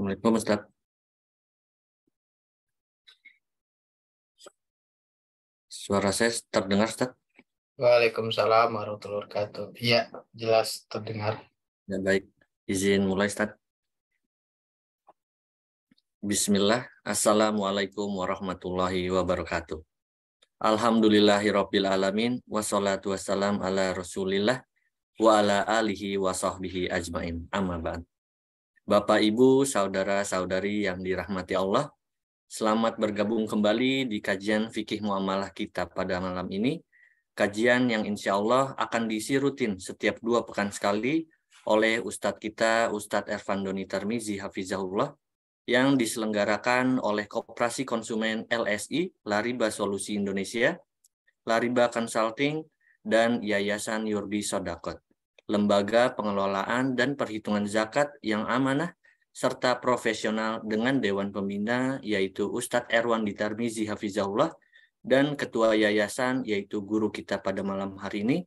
Assalamualaikum Ustaz. Suara saya terdengar Ustaz? Waalaikumsalam warahmatullahi wabarakatuh. Iya, jelas terdengar. Ya, baik. Izin mulai Ustaz. Bismillah. Assalamualaikum warahmatullahi wabarakatuh. Alhamdulillahirrabbilalamin, wassalatu wassalam ala Rasulillah wa ala alihi wa sahbihi ajmain. Amma ba'd. Bapak, Ibu, saudara-saudari yang dirahmati Allah, selamat bergabung kembali di kajian fikih muamalah kita pada malam ini. Kajian yang insya Allah akan diisi rutin setiap dua pekan sekali oleh Ustadz kita, Ustadz Ervan Doni Tarmizi Hafizahullah, yang diselenggarakan oleh Koperasi Konsumen LSI, Lariba Solusi Indonesia, Lariba Consulting, dan Yayasan Yurdi Sodakot lembaga pengelolaan dan perhitungan zakat yang amanah, serta profesional dengan Dewan Pembina yaitu Ustadz Erwan Ditarmizi Hafizahullah dan Ketua Yayasan yaitu guru kita pada malam hari ini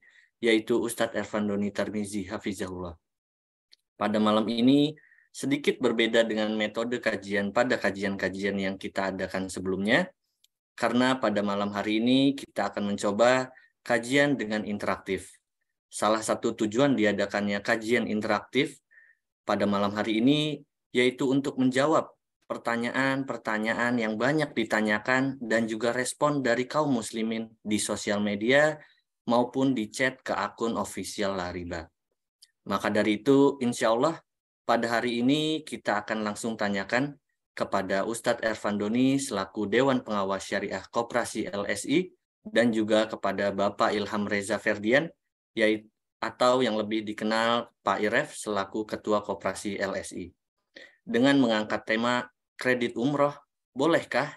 yaitu Ustadz Ervan Doni Tarmizi Hafizahullah. Pada malam ini sedikit berbeda dengan metode kajian pada kajian-kajian yang kita adakan sebelumnya karena pada malam hari ini kita akan mencoba kajian dengan interaktif salah satu tujuan diadakannya kajian interaktif pada malam hari ini yaitu untuk menjawab pertanyaan-pertanyaan yang banyak ditanyakan dan juga respon dari kaum muslimin di sosial media maupun di chat ke akun official Lariba. Maka dari itu, insya Allah pada hari ini kita akan langsung tanyakan kepada Ustadz Ervan Doni selaku Dewan Pengawas Syariah Koperasi LSI dan juga kepada Bapak Ilham Reza Ferdian yaitu atau yang lebih dikenal Pak Iref selaku Ketua Koperasi LSI. Dengan mengangkat tema kredit umroh, bolehkah?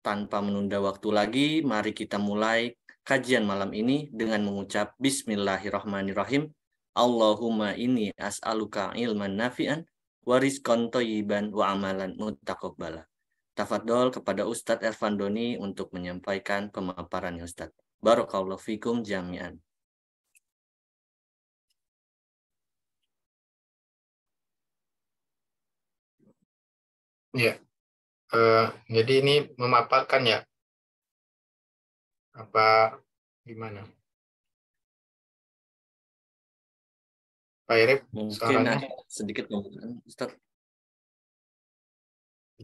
Tanpa menunda waktu lagi, mari kita mulai kajian malam ini dengan mengucap Bismillahirrahmanirrahim. Allahumma inni as'aluka ilman nafi'an, waris toyiban wa amalan mutakobbala. Tafadol kepada Ustadz Ervan Doni untuk menyampaikan pemaparannya Ustadz. Barakallahu fikum jami'an. Ya, uh, jadi ini memaparkan ya, apa gimana? Pak Irip, mungkin sedikit Ustaz.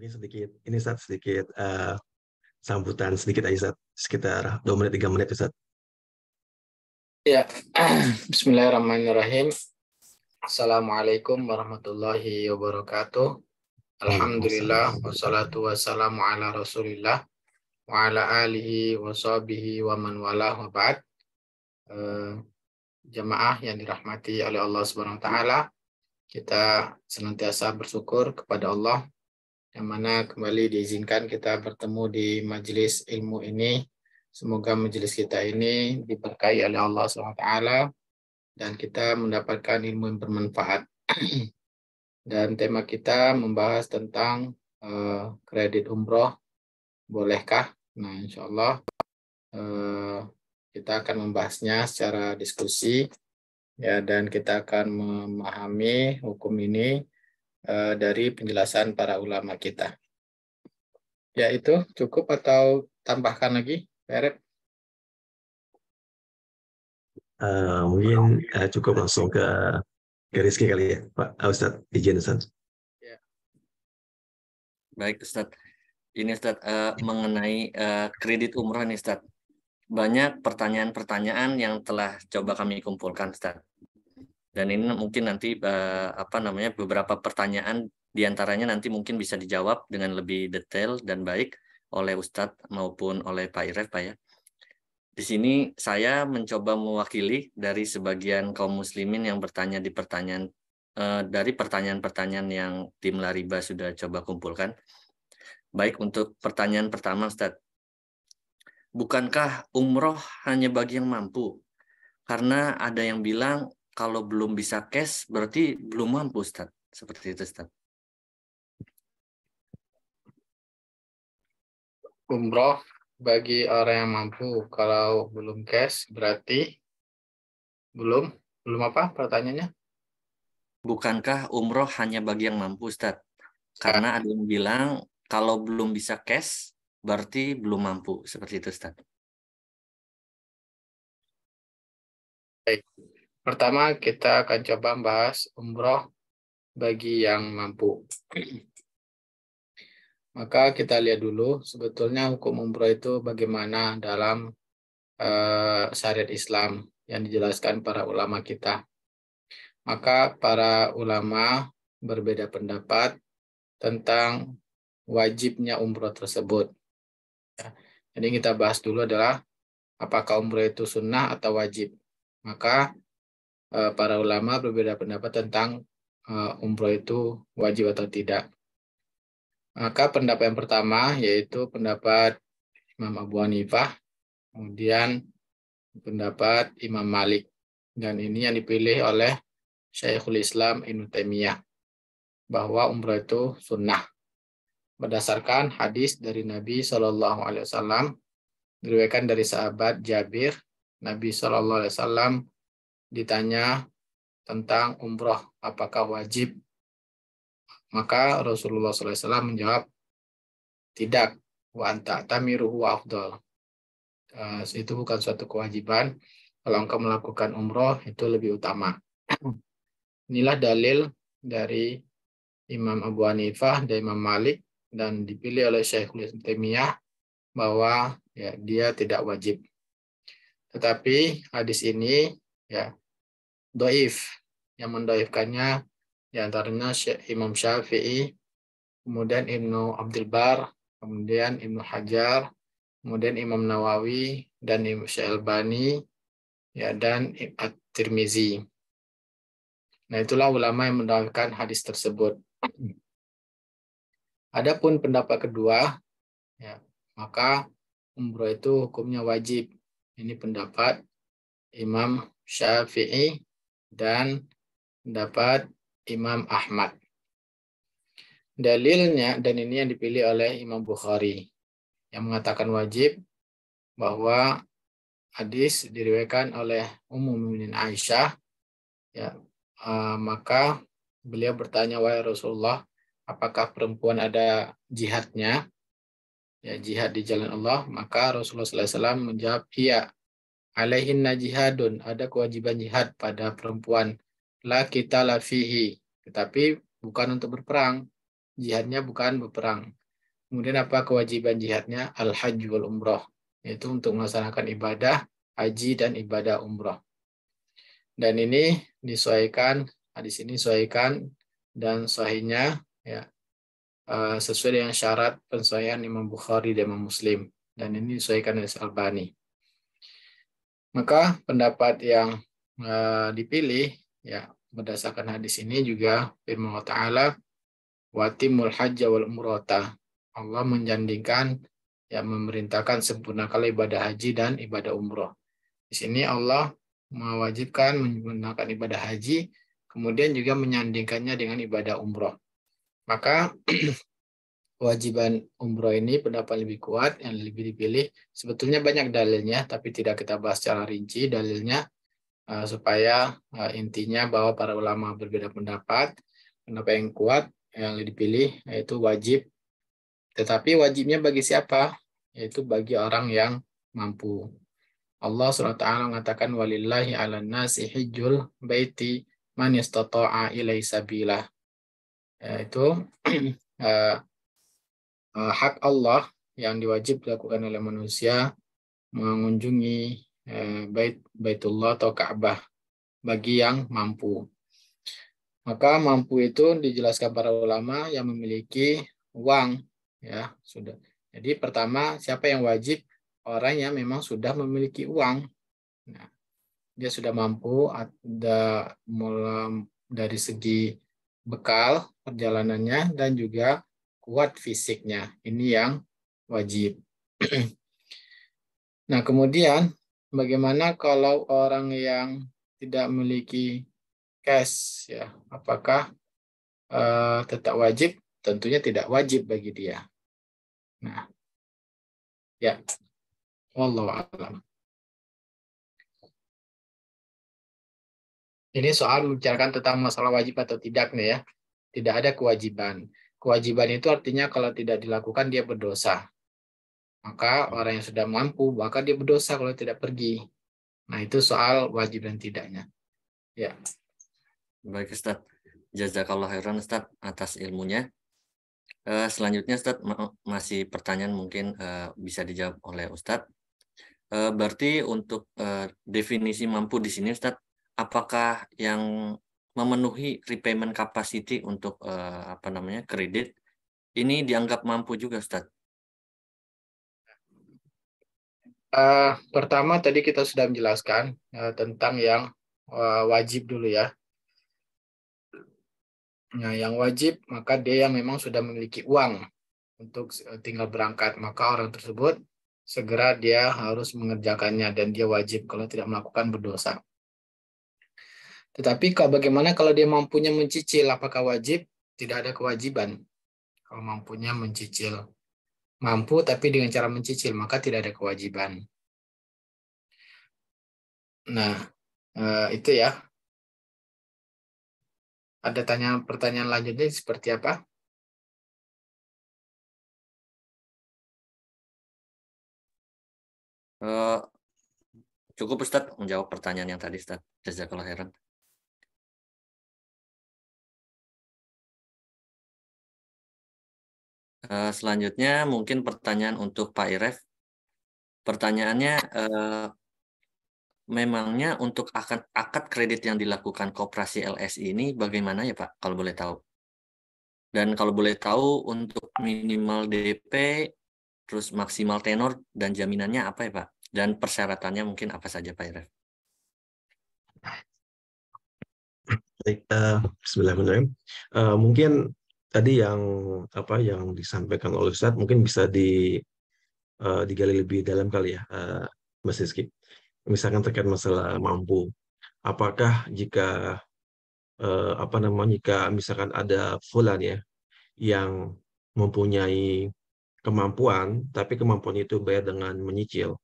Ini sedikit, ini Ustaz sedikit uh, sambutan sedikit aja Ustaz, sekitar 2 menit tiga menit Ustaz. Ya, Bismillahirrahmanirrahim. Assalamualaikum warahmatullahi wabarakatuh. Alhamdulillah wassalatu wassalamu ala Rasulillah wa ala alihi wa sahbihi wa man wala wa ba'd. E, eh, jemaah yang dirahmati oleh Allah Subhanahu wa taala, kita senantiasa bersyukur kepada Allah yang mana kembali diizinkan kita bertemu di majelis ilmu ini. Semoga majelis kita ini diberkahi oleh Allah Subhanahu wa taala dan kita mendapatkan ilmu yang bermanfaat. dan tema kita membahas tentang uh, kredit umroh bolehkah? Nah, insya Allah uh, eh, kita akan membahasnya secara diskusi ya dan kita akan memahami hukum ini uh, dari penjelasan para ulama kita. Ya itu cukup atau tambahkan lagi, Perep? Uh, mungkin uh, cukup langsung ke Rizky kali ya, Pak ah, Ustad izin Ustad. Ya. Baik Ustad, ini Ustad uh, eh, mengenai uh, kredit umroh nih Ustad. Banyak pertanyaan-pertanyaan yang telah coba kami kumpulkan Ustad. Dan ini mungkin nanti uh, apa namanya beberapa pertanyaan diantaranya nanti mungkin bisa dijawab dengan lebih detail dan baik oleh Ustadz maupun oleh Pak Iref Pak ya. Di sini saya mencoba mewakili dari sebagian kaum muslimin yang bertanya di pertanyaan eh, dari pertanyaan-pertanyaan yang tim Lariba sudah coba kumpulkan. Baik untuk pertanyaan pertama Ustaz. Bukankah umroh hanya bagi yang mampu? Karena ada yang bilang kalau belum bisa cash berarti belum mampu Ustaz. Seperti itu Ustaz. Umroh bagi orang yang mampu. Kalau belum cash berarti belum belum apa pertanyaannya? Bukankah umroh hanya bagi yang mampu, Ustaz? Karena ada yang bilang kalau belum bisa cash berarti belum mampu, seperti itu, Ustaz. Baik. Pertama kita akan coba bahas umroh bagi yang mampu. Maka kita lihat dulu sebetulnya hukum umroh itu bagaimana dalam uh, syariat Islam yang dijelaskan para ulama kita. Maka para ulama berbeda pendapat tentang wajibnya umroh tersebut. Ya, jadi kita bahas dulu adalah apakah umroh itu sunnah atau wajib. Maka eh, para ulama berbeda pendapat tentang uh, umroh itu wajib atau tidak. Maka pendapat yang pertama yaitu pendapat Imam Abu Hanifah, kemudian pendapat Imam Malik. Dan ini yang dipilih oleh Syekhul Islam Ibnu Taimiyah bahwa umrah itu sunnah berdasarkan hadis dari Nabi Shallallahu Alaihi Wasallam diriwayatkan dari sahabat Jabir Nabi Shallallahu Alaihi Wasallam ditanya tentang umroh apakah wajib maka Rasulullah SAW menjawab, tidak, wa anta tamiruhu afdol. Uh, eh, itu bukan suatu kewajiban. Kalau engkau melakukan umroh, itu lebih utama. Inilah dalil dari Imam Abu Hanifah dan Imam Malik dan dipilih oleh Syekhul Temiyah bahwa ya, dia tidak wajib. Tetapi hadis ini ya doif yang mendoifkannya di antaranya Imam Syafi'i, kemudian Ibnu Abdul Bar, kemudian Ibnu Hajar, kemudian Imam Nawawi dan Imam Albani ya dan At-Tirmizi. Nah, itulah ulama yang mendapatkan hadis tersebut. Adapun pendapat kedua, ya, maka umroh itu hukumnya wajib. Ini pendapat Imam Syafi'i dan pendapat Imam Ahmad. Dalilnya, dan ini yang dipilih oleh Imam Bukhari, yang mengatakan wajib bahwa hadis diriwayatkan oleh Ummu Mukminin Aisyah ya uh, maka beliau bertanya wahai Rasulullah apakah perempuan ada jihadnya ya jihad di jalan Allah maka Rasulullah SAW menjawab iya alaihinna jihadun ada kewajiban jihad pada perempuan la kita la fihi. Tetapi bukan untuk berperang. Jihadnya bukan berperang. Kemudian apa kewajiban jihadnya? Al-hajj wal umrah. Yaitu untuk melaksanakan ibadah haji dan ibadah umrah. Dan ini disesuaikan, hadis ini disesuaikan dan sahihnya ya eh, sesuai dengan syarat pensuaian Imam Bukhari dan Imam Muslim dan ini disesuaikan oleh Albani. Maka pendapat yang eh, dipilih Ya, berdasarkan hadis ini juga firman Allah Ta'ala wa hajja wal umrota Allah menjandikan ya memerintahkan kali ibadah haji dan ibadah umroh. Di sini Allah mewajibkan menggunakan ibadah haji, kemudian juga menyandingkannya dengan ibadah umroh. Maka kewajiban umroh ini pendapat lebih kuat yang lebih dipilih. Sebetulnya banyak dalilnya, tapi tidak kita bahas secara rinci dalilnya. Eh, supaya uh, intinya bahwa para ulama berbeda pendapat, pendapat yang kuat yang dipilih yaitu wajib. Tetapi wajibnya bagi siapa? Yaitu bagi orang yang mampu. Allah SWT mengatakan walillahi ala nasi hijjul baiti man istata'a ilai sabila. Yaitu uh, uh, hak Allah yang diwajib dilakukan oleh manusia mengunjungi Eh, bait baitullah atau Ka'bah bagi yang mampu. Maka mampu itu dijelaskan para ulama yang memiliki uang ya sudah. Jadi pertama siapa yang wajib orang yang memang sudah memiliki uang. Nah, dia sudah mampu ada mulai dari segi bekal perjalanannya dan juga kuat fisiknya. Ini yang wajib. nah, kemudian bagaimana kalau orang yang tidak memiliki cash ya apakah uh, tetap wajib tentunya tidak wajib bagi dia nah ya wallahu alam ini soal membicarakan tentang masalah wajib atau tidak ya tidak ada kewajiban kewajiban itu artinya kalau tidak dilakukan dia berdosa maka orang yang sudah mampu, maka dia berdosa kalau tidak pergi. Nah, itu soal wajib dan tidaknya. Ya. Baik, Ustaz. Jazakallah khairan, Ustaz, atas ilmunya. Eh, selanjutnya, Ustaz, masih pertanyaan mungkin eh, bisa dijawab oleh Ustaz. Eh, berarti untuk definisi mampu di sini, Ustaz, apakah yang memenuhi repayment capacity untuk apa namanya kredit ini dianggap mampu juga ustadz? uh, pertama tadi kita sudah menjelaskan uh, tentang yang uh, wajib dulu ya. Nah, yang wajib maka dia yang memang sudah memiliki uang untuk tinggal berangkat, maka orang tersebut segera dia harus mengerjakannya dan dia wajib kalau tidak melakukan berdosa. Tetapi kalau bagaimana kalau dia mampunya mencicil, apakah wajib? Tidak ada kewajiban kalau mampunya mencicil mampu tapi dengan cara mencicil maka tidak ada kewajiban. Nah, eh, itu ya. Ada tanya pertanyaan lanjutnya seperti apa? Eh, cukup Ustadz menjawab pertanyaan yang tadi Ustadz. Jazakallah khairan. Eh, selanjutnya mungkin pertanyaan untuk Pak Iref. Pertanyaannya, uh, memangnya untuk akad, akad kredit yang dilakukan kooperasi LSI ini bagaimana ya Pak, kalau boleh tahu? Dan kalau boleh tahu untuk minimal DP, terus maksimal tenor dan jaminannya apa ya Pak? Dan persyaratannya mungkin apa saja Pak Iref? Baik, uh, Uh, mungkin tadi yang apa yang disampaikan oleh Ustadz mungkin bisa di uh, digali lebih dalam kali ya uh, Mas Rizky. Misalkan terkait masalah mampu, apakah jika uh, apa namanya jika misalkan ada fulan ya yang mempunyai kemampuan tapi kemampuan itu bayar dengan menyicil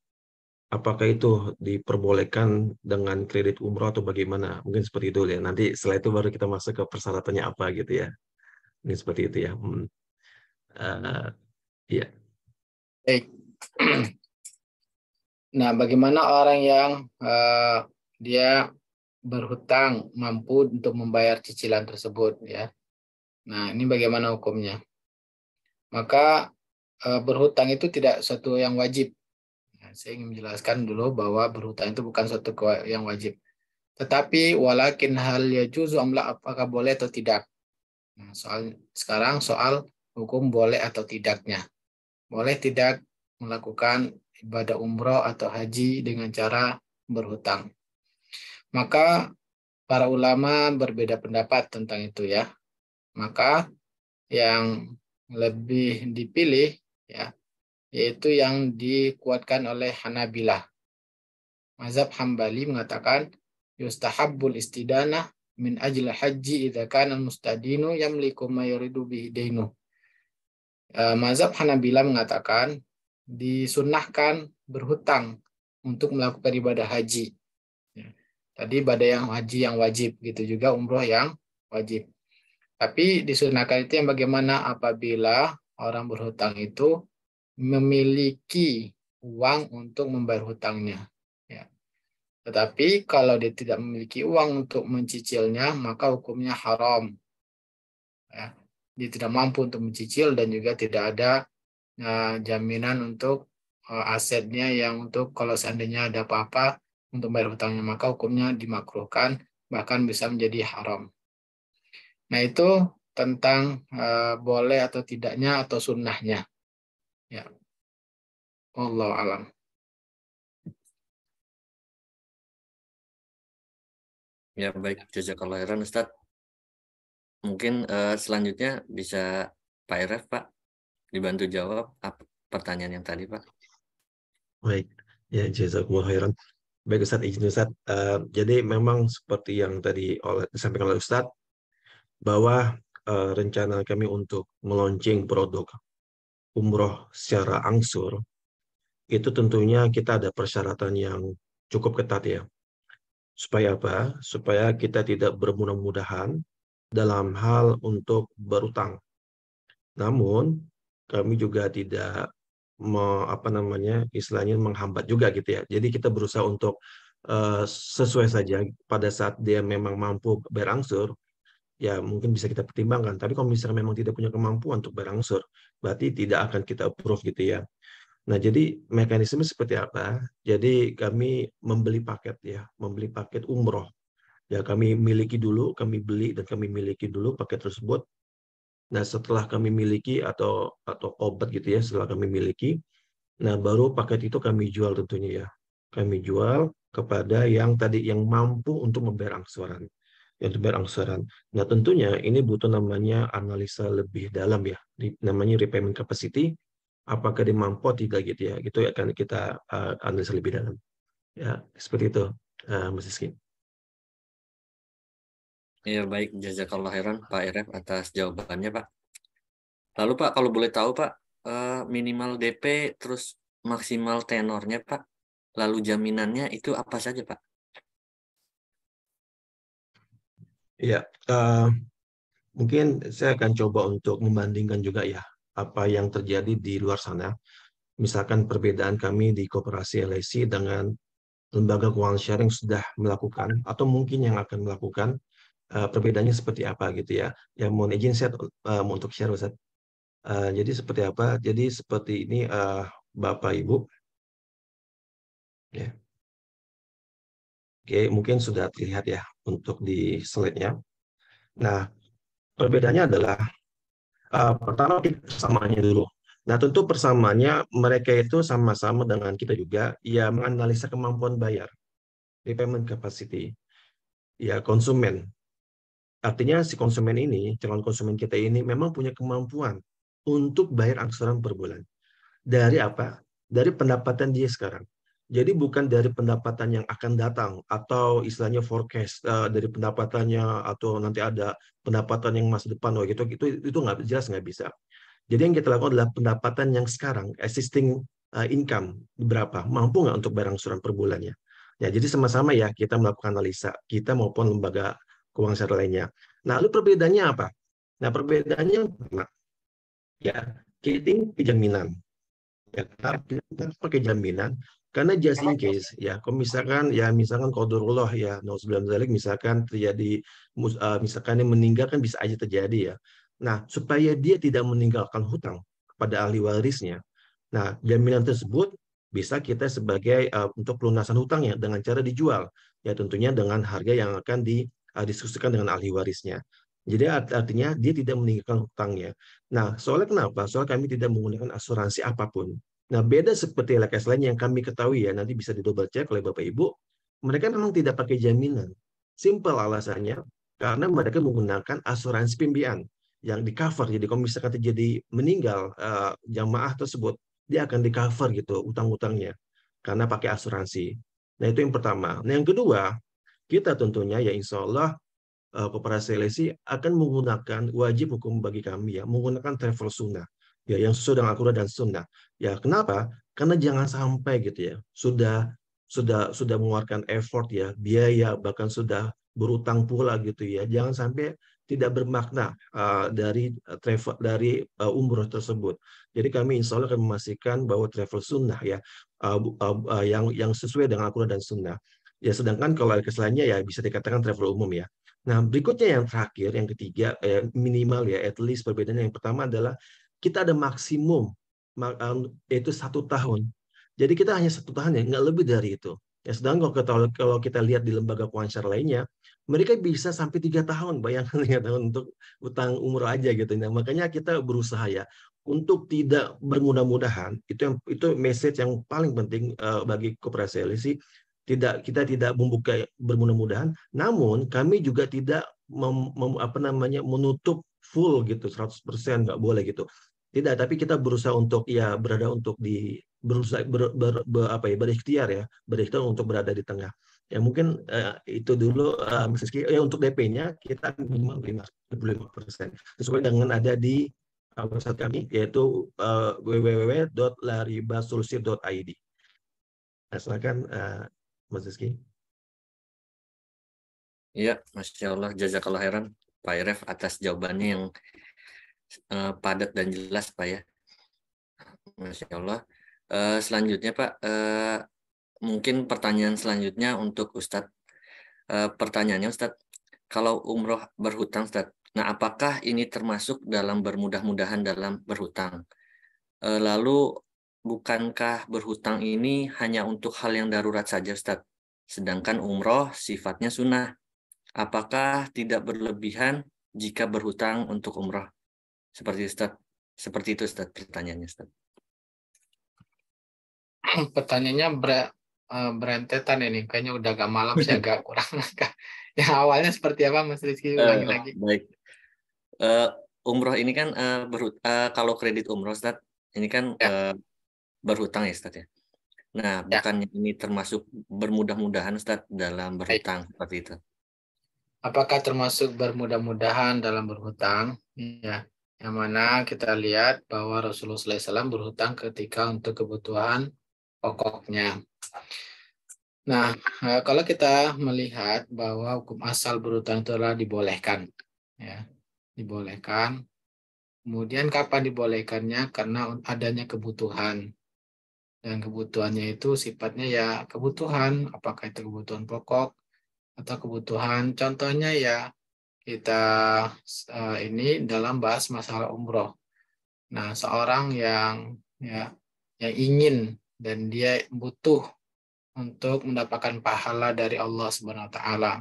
apakah itu diperbolehkan dengan kredit umroh atau bagaimana mungkin seperti itu ya nanti setelah itu baru kita masuk ke persyaratannya apa gitu ya ini seperti itu ya hmm. uh, ya baik nah bagaimana orang yang uh, dia berhutang mampu untuk membayar cicilan tersebut ya nah ini bagaimana hukumnya maka uh, berhutang itu tidak satu yang wajib nah, saya ingin menjelaskan dulu bahwa berhutang itu bukan satu yang wajib tetapi walakin hal ya juzu amla apakah boleh atau tidak Hmm, soal sekarang soal hukum boleh atau tidaknya. Boleh tidak melakukan ibadah umroh atau haji dengan cara berhutang. Maka para ulama berbeda pendapat tentang itu ya. Maka yang lebih dipilih ya yaitu yang dikuatkan oleh Hanabilah. Mazhab Hambali mengatakan yustahabbul istidanah min ajla haji idza kana mustadinu yamliku ma yuridu bihi dainu. Eh, mazhab Hanabila mengatakan disunnahkan berhutang untuk melakukan ibadah haji. Ya. Tadi ibadah yang haji yang wajib gitu juga umroh yang wajib. Tapi disunahkan itu yang bagaimana apabila orang berhutang itu memiliki uang untuk membayar hutangnya. Tetapi kalau dia tidak memiliki uang untuk mencicilnya, maka hukumnya haram. Ya, dia tidak mampu untuk mencicil dan juga tidak ada uh, jaminan untuk uh, asetnya yang untuk kalau seandainya ada apa-apa untuk bayar hutangnya, maka hukumnya dimakruhkan, bahkan bisa menjadi haram. Nah itu tentang uh, boleh atau tidaknya atau sunnahnya. Ya, Allah alam. Ya baik, jazakallah khairan Ustaz. Mungkin uh, selanjutnya bisa Pak Iref Pak dibantu jawab apa, pertanyaan yang tadi Pak. Baik, ya jazakallah khairan. Baik Ustaz, izin Ustaz. Uh, eh, jadi memang seperti yang tadi oleh, disampaikan oleh Ustaz, bahwa uh, rencana kami untuk meluncing produk umroh secara angsur, itu tentunya kita ada persyaratan yang cukup ketat ya Supaya apa? Supaya kita tidak bermudah-mudahan dalam hal untuk berutang. Namun kami juga tidak me, apa namanya istilahnya menghambat juga gitu ya. Jadi kita berusaha untuk uh, sesuai saja pada saat dia memang mampu berangsur ya mungkin bisa kita pertimbangkan. Tapi kalau misalnya memang tidak punya kemampuan untuk berangsur, berarti tidak akan kita approve gitu ya. Nah, jadi mekanisme seperti apa? Jadi kami membeli paket ya, membeli paket umroh. Ya, kami miliki dulu, kami beli dan kami miliki dulu paket tersebut. Nah, setelah kami miliki atau atau obat gitu ya, setelah kami miliki, nah baru paket itu kami jual tentunya ya. Kami jual kepada yang tadi yang mampu untuk membayar angsuran. Yang membayar angsuran. Nah, tentunya ini butuh namanya analisa lebih dalam ya, namanya repayment capacity apakah dia mampu tidak gitu ya itu akan kita uh, eh, analisa lebih dalam ya seperti itu uh, Mas Rizky Ya baik, jazakallah khairan Pak Irem atas jawabannya Pak. Lalu Pak kalau boleh tahu Pak eh, minimal DP terus maksimal tenornya Pak, lalu jaminannya itu apa saja Pak? Ya, uh, mungkin saya akan coba untuk membandingkan juga ya apa yang terjadi di luar sana. Misalkan perbedaan kami di Koperasi LSI dengan lembaga keuangan sharing sudah melakukan atau mungkin yang akan melakukan eh, perbedaannya seperti apa gitu ya. Yang mau izin saya uh, untuk share Ustaz. Uh, jadi seperti apa? Jadi seperti ini uh, Bapak Ibu. Ya. Yeah. Oke, mungkin sudah terlihat ya untuk di slide-nya. Nah, perbedaannya adalah Eh, pertama kita persamaannya dulu. Nah tentu persamaannya mereka itu sama-sama dengan kita juga ya menganalisa kemampuan bayar, repayment capacity, ya konsumen. Artinya si konsumen ini, calon konsumen kita ini memang punya kemampuan untuk bayar angsuran per bulan. Dari apa? Dari pendapatan dia sekarang. Jadi bukan dari pendapatan yang akan datang atau istilahnya forecast uh, dari pendapatannya atau nanti ada pendapatan yang masa depan oh gitu itu itu nggak jelas nggak bisa. Jadi yang kita lakukan adalah pendapatan yang sekarang existing uh, income berapa mampu nggak untuk barang suran per bulannya. Ya jadi sama-sama ya kita melakukan analisa kita maupun lembaga keuangan secara lainnya. Nah lalu perbedaannya apa? Nah perbedaannya apa? ya kiting jaminan ya tapi kan? kan pakai jaminan karena just in case ya kalau misalkan ya misalkan qadarullah ya nauzubillah misalkan terjadi eh, misalkan yang meninggal kan bisa aja terjadi ya nah supaya dia tidak meninggalkan hutang kepada ahli warisnya nah jaminan tersebut bisa kita sebagai uh, untuk pelunasan hutangnya dengan cara dijual ya tentunya dengan harga yang akan didiskusikan eh, dengan ahli warisnya jadi art artinya dia tidak meninggalkan hutangnya. Nah, soalnya kenapa? Soal kami tidak menggunakan asuransi apapun. Nah, beda seperti LKS lain yang kami ketahui ya, nanti bisa double check oleh Bapak Ibu, mereka memang tidak pakai jaminan. Simple alasannya, karena mereka menggunakan asuransi pembiayaan yang di cover. Jadi kalau misalkan terjadi meninggal uh, jamaah tersebut, dia akan di cover gitu utang-utangnya karena pakai asuransi. Nah itu yang pertama. Nah yang kedua, kita tentunya ya insya Allah uh, koperasi LSI akan menggunakan wajib hukum bagi kami ya menggunakan travel sunnah ya yang sesuai dengan al dan sunnah ya kenapa karena jangan sampai gitu ya sudah sudah sudah mengeluarkan effort ya biaya bahkan sudah berutang pula gitu ya jangan sampai tidak bermakna uh, dari uh, travel dari uh, umroh tersebut. Jadi kami insya Allah akan memastikan bahwa travel sunnah ya uh, uh, uh, yang yang sesuai dengan al dan sunnah. Ya sedangkan kalau kesalahannya ya bisa dikatakan travel umum ya. Nah, berikutnya yang terakhir, yang ketiga, eh, minimal ya, at least perbedaannya yang pertama adalah kita ada maksimum eh, yaitu satu tahun. Jadi kita hanya satu tahun ya, nggak lebih dari itu. Ya, sedangkan kalau kita, kalau kita lihat di lembaga keuangan lainnya, mereka bisa sampai tiga tahun, bayangkan tiga tahun untuk utang umur aja gitu. Nah, makanya kita berusaha ya untuk tidak bermudah-mudahan itu yang itu message yang paling penting uh, bagi koperasi LSI tidak kita tidak membuka bermudah-mudahan namun kami juga tidak mem, mem, apa namanya menutup full gitu 100% nggak boleh gitu tidak tapi kita berusaha untuk ya berada untuk di berusaha ber, ber, ber apa ya berikhtiar ya berikhtiar untuk berada di tengah ya mungkin eh, itu dulu eh, ya untuk DP-nya kita minimal 55 persen sesuai dengan ada di uh, website kami yaitu uh, eh, www.laribasolusi.id. Nah, silakan uh, Mas Rizky? Iya, Masya Allah, jazakallah heran Pak Iref atas jawabannya yang eh, padat dan jelas Pak ya. Masya Allah. Eh, selanjutnya Pak, eh, mungkin pertanyaan selanjutnya untuk Ustadz. pertanyaannya Ustadz, kalau umroh berhutang Ustadz, nah apakah ini termasuk dalam bermudah-mudahan dalam berhutang? lalu bukankah berhutang ini hanya untuk hal yang darurat saja, Ustaz? Sedangkan umroh sifatnya sunnah. Apakah tidak berlebihan jika berhutang untuk umroh? Seperti Ustaz. Seperti itu Ustaz pertanyaannya Ustaz. Pertanyaannya ber, eh, berentetan ini. Kayaknya udah agak malam sih agak kurang. Ya awalnya seperti apa Mas Rizky? uh, lagi. Baik. Uh, umroh ini kan uh, berhut, uh, kalau kredit umroh Ustaz, ini kan ya. uh, berhutang ya Ustaz ya. Nah, ya. ini termasuk bermudah-mudahan Ustaz dalam berhutang Baik. seperti itu? Apakah termasuk bermudah-mudahan dalam berhutang? Ya, yang mana kita lihat bahwa Rasulullah SAW berhutang ketika untuk kebutuhan pokoknya. Nah, e, kalau kita melihat bahwa hukum asal berhutang itu adalah dibolehkan, ya, dibolehkan. Kemudian kapan dibolehkannya? Karena adanya kebutuhan. Dan kebutuhannya itu sifatnya ya kebutuhan, apakah itu kebutuhan pokok atau kebutuhan. Contohnya ya kita eh, ini dalam bahas masalah umroh. Nah, seorang yang ya yang ingin dan dia butuh untuk mendapatkan pahala dari Allah Subhanahu wa taala.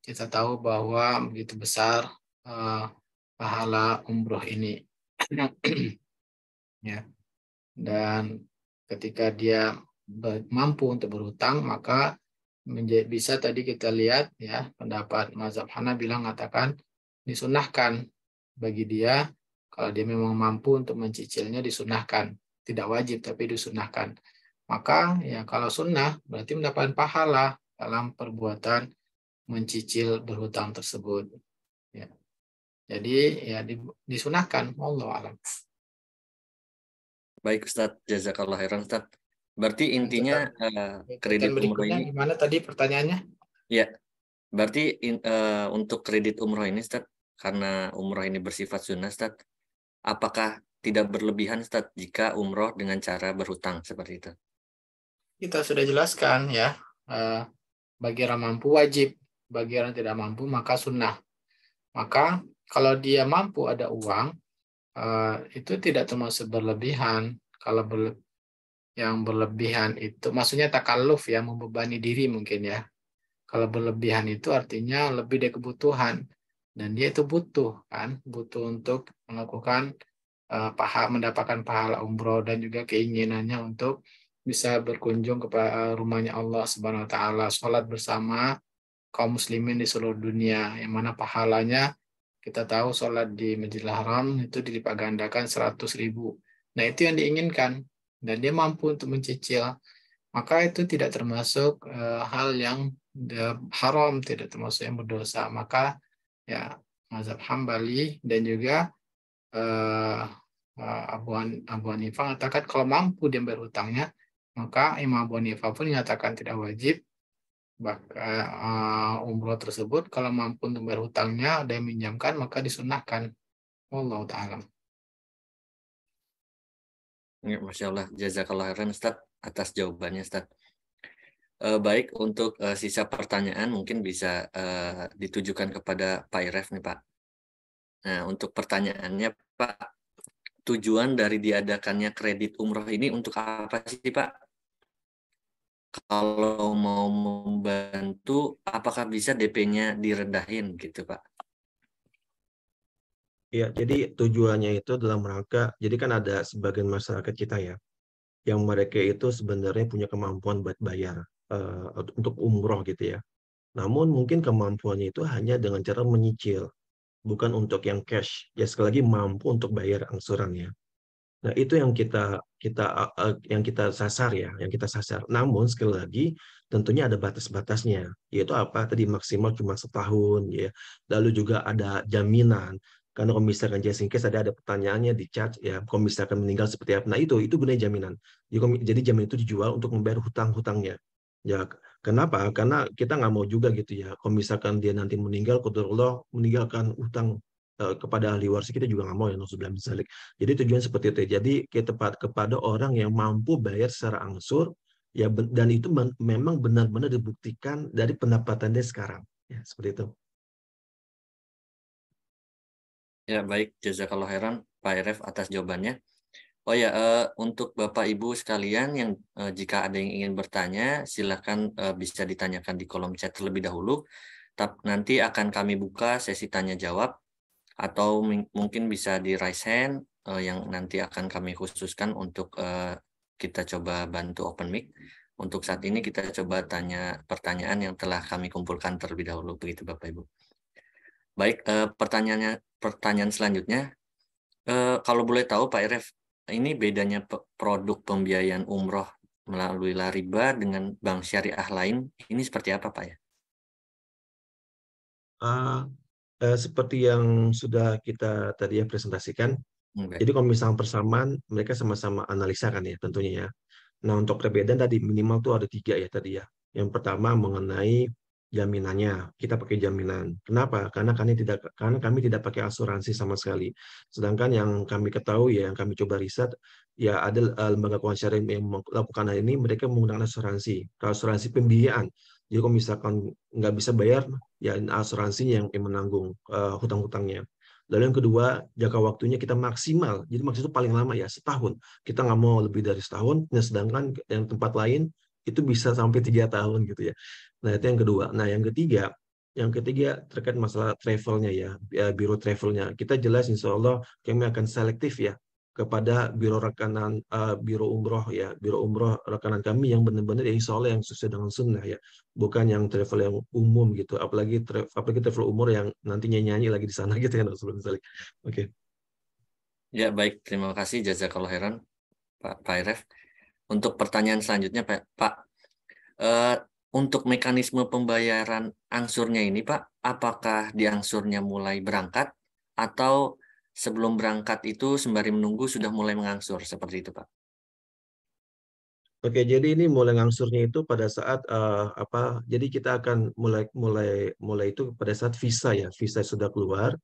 Kita tahu bahwa begitu besar uh, pahala umroh ini. ya. Dan ketika dia mampu untuk berhutang maka menjadi, bisa tadi kita lihat ya pendapat mazhab Hana bilang mengatakan disunahkan bagi dia kalau dia memang mampu untuk mencicilnya disunahkan tidak wajib tapi disunahkan maka ya kalau sunnah berarti mendapatkan pahala dalam perbuatan mencicil berhutang tersebut ya jadi ya disunahkan Allah alam Baik Ustadz, jazakallah khairan Ustadz. Berarti iya, intinya uh, kredit umroh ini gimana tadi pertanyaannya? Ya, berarti in, uh, untuk kredit umroh ini, Ustaz, karena umroh ini bersifat sunnah, Ustaz, apakah tidak berlebihan, Ustaz, jika umroh dengan cara berhutang seperti itu? Kita sudah jelaskan ya, uh, bagi orang mampu wajib, bagi orang tidak mampu maka sunnah. Maka kalau dia mampu ada uang, Eh, itu tidak termasuk berlebihan. Kalau berle yang berlebihan itu maksudnya takaluf ya membebani diri mungkin ya. Kalau berlebihan itu artinya lebih dari kebutuhan dan dia itu butuh kan, butuh untuk melakukan uh, paha mendapatkan pahala umroh dan juga keinginannya untuk bisa berkunjung ke eh, rumahnya Allah Subhanahu wa taala, salat bersama kaum muslimin di seluruh dunia yang mana pahalanya kita tahu sholat di Masjidil Haram itu dilipat gandakan 100 ribu. Nah, itu yang diinginkan. Dan dia mampu untuk mencicil. Maka itu tidak termasuk uh, hal yang eh, haram, tidak termasuk yang berdosa. Maka ya mazhab Hambali dan juga uh, Abu, Abu Hanifah mengatakan kalau mampu dia berhutangnya, maka Imam Abu Hanifah pun mengatakan tidak wajib maka uh, eh, umroh tersebut kalau mampu untuk bayar hutangnya ada yang minjamkan maka disunahkan. Allah taala. Ya, Masya Allah, jazakallah khairan Ustaz atas jawabannya Ustaz. Uh, baik, untuk uh, sisa pertanyaan mungkin bisa uh, ditujukan kepada Pak Iref nih Pak. Nah, untuk pertanyaannya Pak, tujuan dari diadakannya kredit umroh ini untuk apa sih Pak? kalau mau membantu apakah bisa DP-nya diredahin gitu Pak? Ya, jadi tujuannya itu dalam rangka, jadi kan ada sebagian masyarakat kita ya, yang mereka itu sebenarnya punya kemampuan buat bayar uh, untuk umroh gitu ya. Namun mungkin kemampuannya itu hanya dengan cara menyicil, bukan untuk yang cash. Ya sekali lagi mampu untuk bayar angsurannya. Nah, itu yang kita kita yang kita sasar ya, yang kita sasar. Namun sekali lagi tentunya ada batas-batasnya, yaitu apa tadi maksimal cuma setahun ya. Lalu juga ada jaminan karena kalau misalkan just case ada ada pertanyaannya di chat ya kalau misalkan meninggal seperti apa nah itu itu gunanya jaminan jadi jaminan itu dijual untuk membayar hutang-hutangnya ya kenapa karena kita nggak mau juga gitu ya kalau misalkan dia nanti meninggal kudurullah meninggalkan hutang Eh, kepada ahli waris kita juga nggak mau ya nusubilah misalik. Jadi tujuan seperti itu. Ya. Jadi kita kepada orang yang mampu bayar secara angsur ya dan itu memang benar-benar dibuktikan dari pendapatan dia sekarang. Ya, seperti itu. Ya, baik. Jazakallah heran Pak ref atas jawabannya. Oh ya, uh, untuk Bapak Ibu sekalian yang uh, jika ada yang ingin bertanya, silahkan uh, bisa ditanyakan di kolom chat terlebih dahulu. tapi nanti akan kami buka sesi tanya jawab atau mungkin bisa di raise hand uh, eh, yang nanti akan kami khususkan untuk uh, kita coba bantu open mic. Untuk saat ini kita coba tanya pertanyaan yang telah kami kumpulkan terlebih dahulu begitu Bapak Ibu. Baik, uh, pertanyaannya pertanyaan selanjutnya uh, kalau boleh tahu Pak Iref, ini bedanya produk pembiayaan umroh melalui lariba dengan bank syariah lain ini seperti apa Pak ya? Uh, Eh, seperti yang sudah kita tadi ya presentasikan. Okay. Jadi kalau misalnya persamaan, mereka sama-sama analisa kan ya tentunya ya. Nah untuk perbedaan tadi minimal tuh ada tiga ya tadi ya. Yang pertama mengenai jaminannya, kita pakai jaminan. Kenapa? Karena kami tidak karena kami tidak pakai asuransi sama sekali. Sedangkan yang kami ketahui ya, yang kami coba riset, ya ada eh, lembaga keuangan yang melakukan hal ini, mereka menggunakan asuransi, Kalau asuransi pembiayaan. Jadi kalau misalkan nggak bisa bayar, ya asuransinya yang menanggung uh, hutang-hutangnya. Lalu yang kedua, jangka waktunya kita maksimal. Jadi maksud itu paling lama ya, setahun. Kita nggak mau lebih dari setahun, nah, sedangkan yang tempat lain itu bisa sampai tiga tahun gitu ya. Nah itu yang kedua. Nah yang ketiga, yang ketiga terkait masalah travelnya ya, ya biro travelnya. Kita jelas insya Allah kami akan selektif ya kepada biro rekanan uh, biro umroh ya biro umroh rekanan kami yang benar-benar insya Allah yang sesuai dengan sunnah ya bukan yang travel yang umum gitu apalagi travel apalagi travel umur yang nantinya nyanyi lagi di sana gitu ya sebelum oke okay. ya baik terima kasih jazakallah heran pak pak untuk pertanyaan selanjutnya pak pak uh, untuk mekanisme pembayaran angsurnya ini pak apakah di angsurnya mulai berangkat atau sebelum berangkat itu sembari menunggu sudah mulai mengangsur seperti itu Pak. Oke, jadi ini mulai ngangsurnya itu pada saat uh, apa? Jadi kita akan mulai mulai mulai itu pada saat visa ya, visa sudah keluar.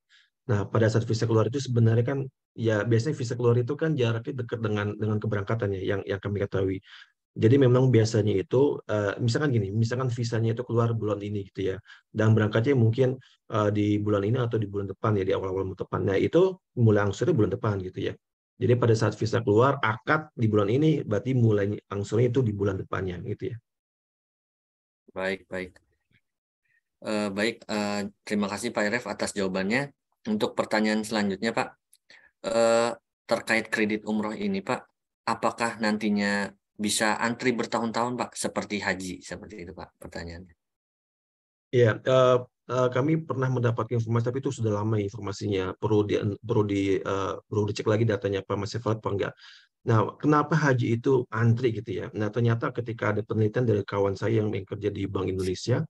Nah, pada saat visa keluar itu sebenarnya kan ya biasanya visa keluar itu kan jaraknya dekat dengan dengan keberangkatannya yang yang kami ketahui. Jadi memang biasanya itu, eh, misalkan gini, misalkan visanya itu keluar bulan ini gitu ya, dan berangkatnya mungkin eh, di bulan ini atau di bulan depan ya, di awal-awal bulan depan. Nah itu mulai angsurnya bulan depan gitu ya. Jadi pada saat visa keluar, akad di bulan ini, berarti mulai angsurnya itu di bulan depannya gitu ya. Baik, baik. Uh, baik, uh, terima kasih Pak Ref atas jawabannya. Untuk pertanyaan selanjutnya Pak, uh, terkait kredit umroh ini Pak, apakah nantinya bisa antri bertahun-tahun Pak seperti haji seperti itu Pak pertanyaannya. Ya, uh, uh, kami pernah mendapatkan informasi tapi itu sudah lama informasinya perlu di perlu di uh, perlu dicek lagi datanya Pak masih valid apa enggak. Nah, kenapa haji itu antri gitu ya? Nah, ternyata ketika ada penelitian dari kawan saya yang, bekerja di Bank Indonesia,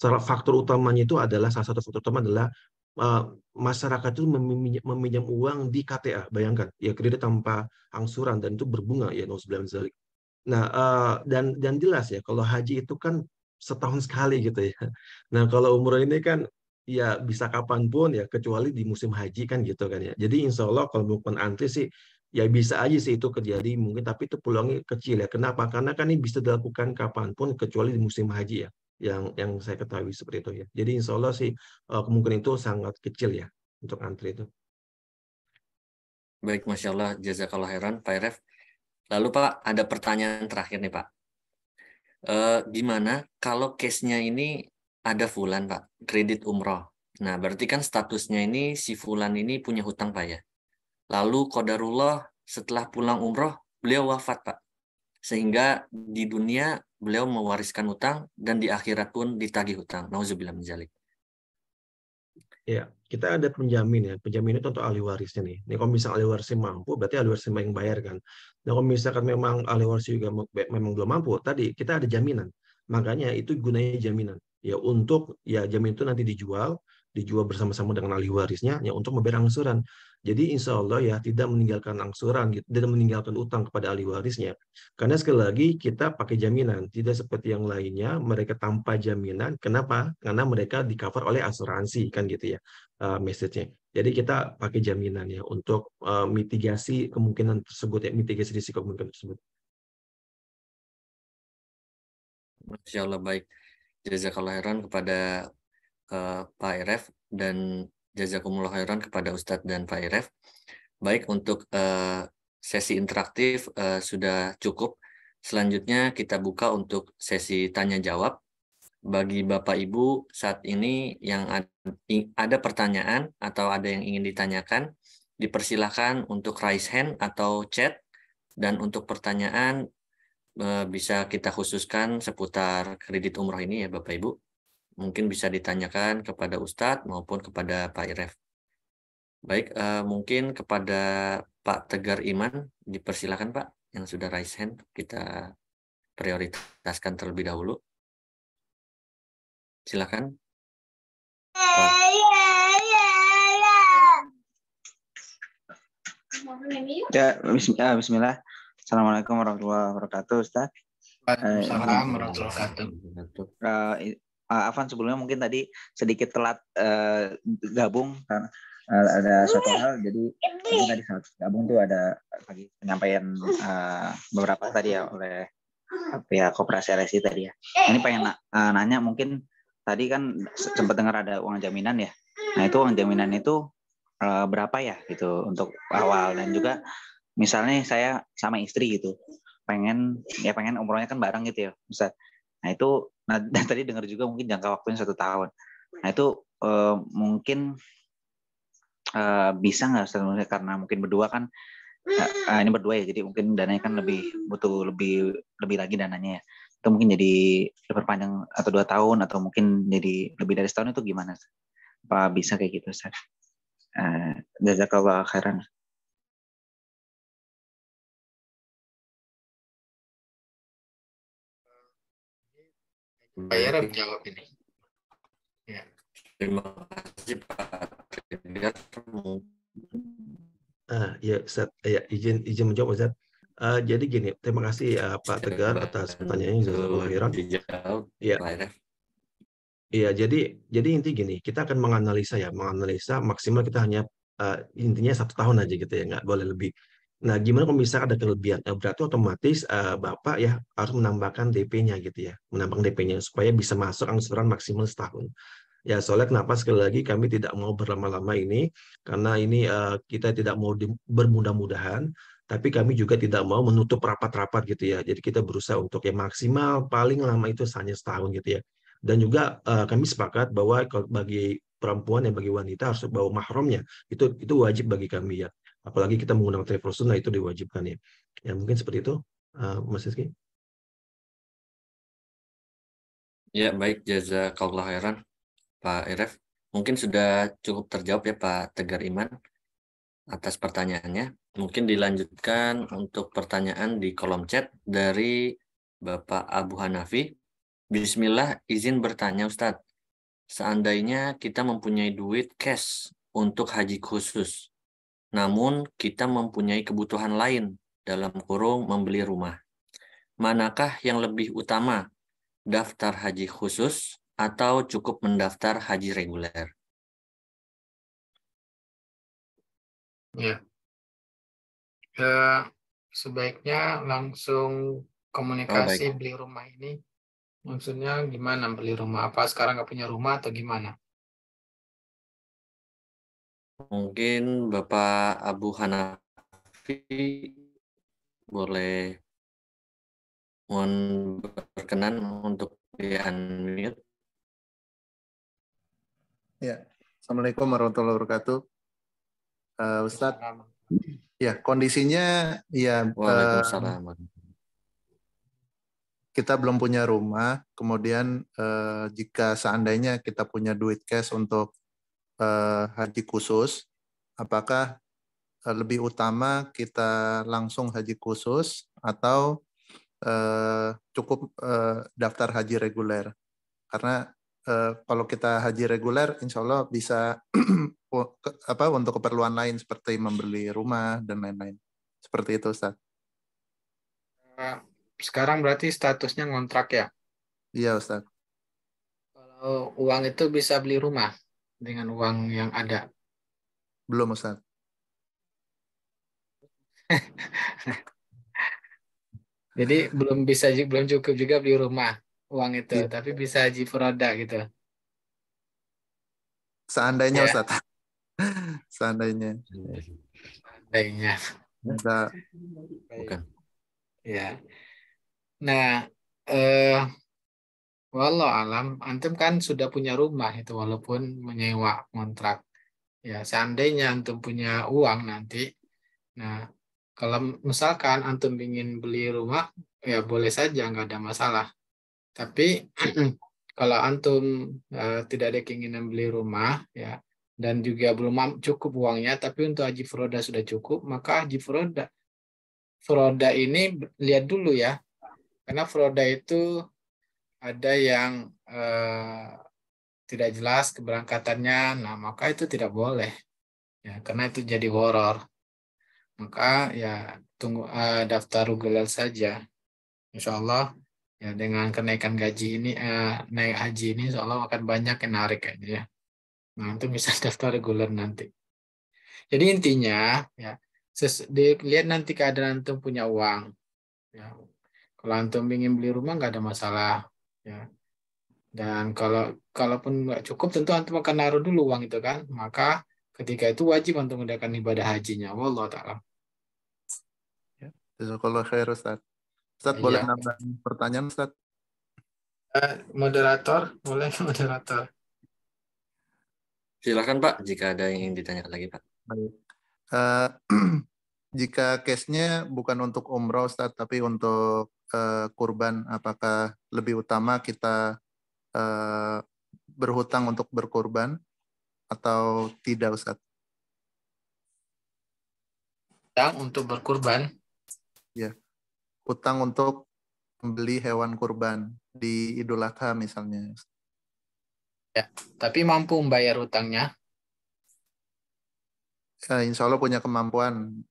salah faktor utamanya itu adalah salah satu faktor utama adalah uh, masyarakat itu meminjam, meminjam uang di KTA, bayangkan ya kredit tanpa angsuran dan itu berbunga ya no Nah, eh, dan dan jelas ya kalau haji itu kan setahun sekali gitu ya. Nah, kalau umroh ini kan ya bisa kapanpun ya kecuali di musim haji kan gitu kan ya. Jadi insya Allah kalau bukan antri sih ya bisa aja sih itu terjadi mungkin tapi itu peluangnya kecil ya kenapa karena kan ini bisa dilakukan kapanpun kecuali di musim haji ya yang yang saya ketahui seperti itu ya jadi insya Allah sih eh, kemungkinan itu sangat kecil ya untuk antri itu baik masya Allah jazakallah heran Pak Ref Lalu Pak, ada pertanyaan terakhir nih Pak. E, gimana kalau case-nya ini ada Fulan Pak, kredit umroh. Nah, berarti kan statusnya ini si Fulan ini punya hutang Pak ya. Lalu Kodarullah setelah pulang umroh, beliau wafat Pak. Sehingga di dunia beliau mewariskan hutang dan di akhirat pun ditagih hutang. Nauzubillah menjalik. Ya, kita ada penjamin ya. Penjamin itu untuk ahli warisnya nih. Ini kalau misalnya ahli warisnya mampu, berarti ahli warisnya yang bayar kan. Nah, kalau misalkan memang ahli waris juga memang belum mampu, tadi kita ada jaminan. Makanya itu gunanya jaminan. Ya untuk ya jamin itu nanti dijual, dijual bersama-sama dengan ahli warisnya ya untuk membayar angsuran. Jadi insya Allah ya tidak meninggalkan angsuran, gitu, tidak meninggalkan utang kepada ahli warisnya. Karena sekali lagi kita pakai jaminan, tidak seperti yang lainnya mereka tanpa jaminan. Kenapa? Karena mereka di cover oleh asuransi kan gitu ya uh, message-nya. Jadi kita pakai jaminan ya untuk uh, mitigasi kemungkinan tersebut ya mitigasi risiko kemungkinan tersebut. Masya Allah baik. Jazakallah heran kepada uh, Pak Iref dan jazakumullah khairan kepada Ustadz dan Pak Iref. Baik, untuk uh, sesi interaktif uh, sudah cukup. Selanjutnya kita buka untuk sesi tanya-jawab. Bagi Bapak Ibu saat ini yang ada pertanyaan atau ada yang ingin ditanyakan, dipersilahkan untuk raise hand atau chat. Dan untuk pertanyaan eh, bisa kita khususkan seputar kredit umroh ini ya Bapak Ibu mungkin bisa ditanyakan kepada Ustadz maupun kepada Pak Iref. Baik, uh, mungkin kepada Pak Tegar Iman, dipersilakan Pak yang sudah raise hand, kita prioritaskan terlebih dahulu. Silakan. Ya, eh, bismillah. Assalamualaikum warahmatullahi wabarakatuh, Ustaz. Waalaikumsalam warahmatullahi wabarakatuh. Eh, uh, Avan sebelumnya mungkin tadi sedikit telat uh, gabung karena uh, ada suatu hal jadi mungkin tadi saat gabung tuh ada lagi penyampaian uh, beberapa tadi ya oleh pihak ya, koperasi LSI tadi ya. Eh. Ini pengen uh, nanya mungkin tadi kan sempat dengar ada uang jaminan ya. Nah itu uang jaminan itu uh, berapa ya gitu untuk awal dan juga misalnya saya sama istri gitu pengen ya pengen umrohnya kan bareng gitu ya Ustaz. Nah itu, nah dan tadi dengar juga mungkin jangka waktunya satu tahun. Nah itu eh, mungkin eh, bisa nggak karena mungkin berdua kan hmm. eh, ini berdua ya, jadi mungkin dananya kan lebih hmm. butuh lebih lebih lagi dananya ya. Itu mungkin jadi diperpanjang atau dua tahun atau mungkin jadi lebih dari setahun itu gimana? Apa bisa kayak gitu, Ustaz? Eh, jazakallah khairan. Bayaran jawab ini. Ya. Terima kasih Pak Ridhat. Ah, ya, Ustaz. Ya, izin izin menjawab Ustaz. Uh, jadi gini, terima kasih uh, Pak Tegar atas pertanyaannya Jazakallahu khairan. Iya. Iya, jadi jadi inti gini, kita akan menganalisa ya, menganalisa maksimal kita hanya uh, intinya satu tahun aja gitu ya, nggak boleh lebih. Nah, gimana kalau misalkan ada kelebihan? Nah, berarti otomatis uh, Bapak ya harus menambahkan DP-nya gitu ya. Menambahkan DP-nya supaya bisa masuk angsuran maksimal setahun. Ya, soalnya kenapa sekali lagi kami tidak mau berlama-lama ini karena ini uh, kita tidak mau bermudah-mudahan, tapi kami juga tidak mau menutup rapat-rapat gitu ya. Jadi kita berusaha untuk ya maksimal paling lama itu hanya setahun gitu ya. Dan juga uh, kami sepakat bahwa bagi perempuan yang bagi wanita harus bawa mahramnya. Itu itu wajib bagi kami ya apalagi kita menggunakan telepon sunnah itu diwajibkan ya. Ya mungkin seperti itu, uh, Mas Rizky. Ya baik, jazakallah heran Pak Irf. Mungkin sudah cukup terjawab ya Pak Tegar Iman atas pertanyaannya. Mungkin dilanjutkan untuk pertanyaan di kolom chat dari Bapak Abu Hanafi. Bismillah, izin bertanya Ustadz. Seandainya kita mempunyai duit cash untuk haji khusus, namun kita mempunyai kebutuhan lain dalam kurung membeli rumah. Manakah yang lebih utama, daftar haji khusus atau cukup mendaftar haji reguler? Ya, ya sebaiknya langsung komunikasi oh, beli rumah ini. Maksudnya gimana beli rumah? Apa sekarang nggak punya rumah atau gimana? Mungkin Bapak Abu Hanafi boleh mohon berkenan untuk di-unmute. Ya, Assalamualaikum warahmatullahi wabarakatuh. Uh, Ustadz, ya kondisinya ya eh, Waalaikumsalam. Uh, kita belum punya rumah, kemudian uh, jika seandainya kita punya duit cash untuk uh, haji khusus, apakah eh, lebih utama kita langsung haji khusus atau uh, cukup uh, daftar haji reguler? Karena uh, kalau kita haji reguler, insya Allah bisa apa untuk keperluan lain seperti membeli rumah dan lain-lain. Seperti itu, Ustaz. Sekarang berarti statusnya ngontrak ya? Iya, Ustaz. Kalau uang itu bisa beli rumah? dengan uang yang ada? Belum, Ustaz. Jadi belum bisa belum cukup juga beli rumah uang itu, ya. tapi bisa haji furoda gitu. Seandainya ya. Ustaz. Seandainya. Seandainya. Bisa. Bukan. Ya. Nah, eh Walau alam, antum kan sudah punya rumah itu walaupun menyewa kontrak. Ya, seandainya antum punya uang nanti, nah kalau misalkan antum ingin beli rumah, ya boleh saja nggak ada masalah. Tapi kalau antum uh, tidak ada keinginan beli rumah, ya dan juga belum cukup uangnya, tapi untuk haji Froda sudah cukup, maka haji Froda, Froda ini lihat dulu ya, karena froda itu ada yang eh, tidak jelas keberangkatannya, nah maka itu tidak boleh, ya karena itu jadi horor. Maka ya tunggu eh, daftar Google saja, insya Allah ya dengan kenaikan gaji ini eh, naik haji ini, insya Allah akan banyak yang narik aja ya. Nah itu bisa daftar reguler nanti. Jadi intinya ya ses- dilihat nanti keadaan antum punya uang. Ya. Kalau antum ingin beli rumah nggak ada masalah ya dan kalau kalaupun nggak cukup tentu antum akan naruh dulu uang itu kan maka ketika itu wajib untuk mendapatkan ibadah hajinya wallah taala ya jazakallah khair Ustaz Ustaz iya. boleh nambah pertanyaan Ustaz eh, moderator boleh moderator silakan Pak jika ada yang ingin ditanya lagi Pak baik eh, jika case-nya bukan untuk umroh Ustaz tapi untuk uh, kurban apakah lebih utama kita uh, berhutang untuk berkurban atau tidak Ustaz? Hutang untuk berkurban? Ya. Hutang untuk membeli hewan kurban di Idul Adha misalnya. Ya, tapi mampu membayar hutangnya? Ya, insya Allah punya kemampuan.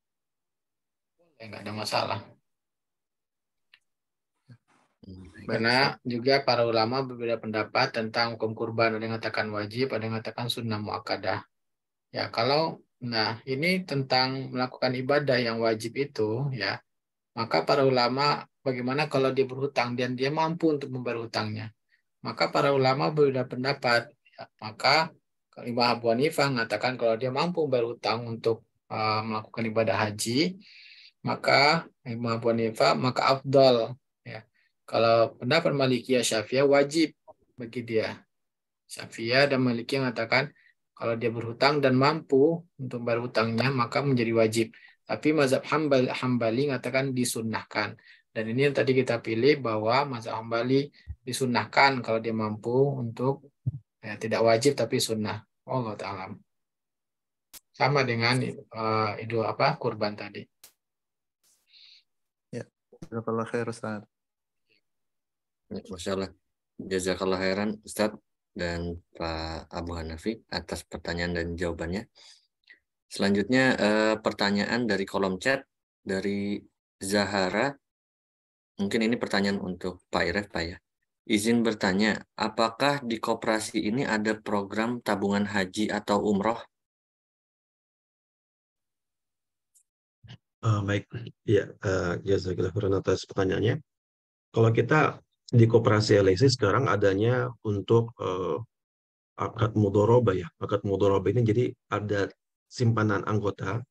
Boleh, ada masalah. Iya, Karena juga para ulama berbeda pendapat tentang hukum kurban. Ada yang mengatakan wajib, ada yang mengatakan sunnah muakkadah. Ya, kalau nah ini tentang melakukan ibadah yang wajib itu ya, maka para ulama bagaimana kalau dia berhutang dan dia mampu untuk membayar hutangnya. Maka para ulama berbeda pendapat. Ya, maka Imam Abu Hanifah mengatakan kalau dia mampu membayar hutang untuk uh, melakukan ibadah haji, maka Imam Abu Hanifah maka afdal kalau pendapat Malikiyah Syafi'iyah wajib bagi dia. Syafi'iyah dan Malikiyah mengatakan kalau dia berhutang dan mampu untuk bayar hutangnya maka menjadi wajib. Tapi mazhab Hambali, Hambali mengatakan disunnahkan. Dan ini yang tadi kita pilih bahwa mazhab Hambali disunnahkan kalau dia mampu untuk ya, tidak wajib tapi sunnah. Allah taala. Sama dengan uh, idul apa kurban tadi. Ya, kalau khair Ustaz. Masya Allah. Jazakallah khairan Ustaz dan Pak Abu Hanafi atas pertanyaan dan jawabannya. Selanjutnya eh, pertanyaan dari kolom chat dari Zahara. Mungkin ini pertanyaan untuk Pak Iref, Pak ya. Izin bertanya, apakah di koperasi ini ada program tabungan haji atau umroh? Uh, baik, ya, uh, jazakallah khairan atas pertanyaannya. Kalau kita di koperasi LSI sekarang adanya untuk uh, akad mudoroba ya. Akad mudoroba ini jadi ada simpanan anggota,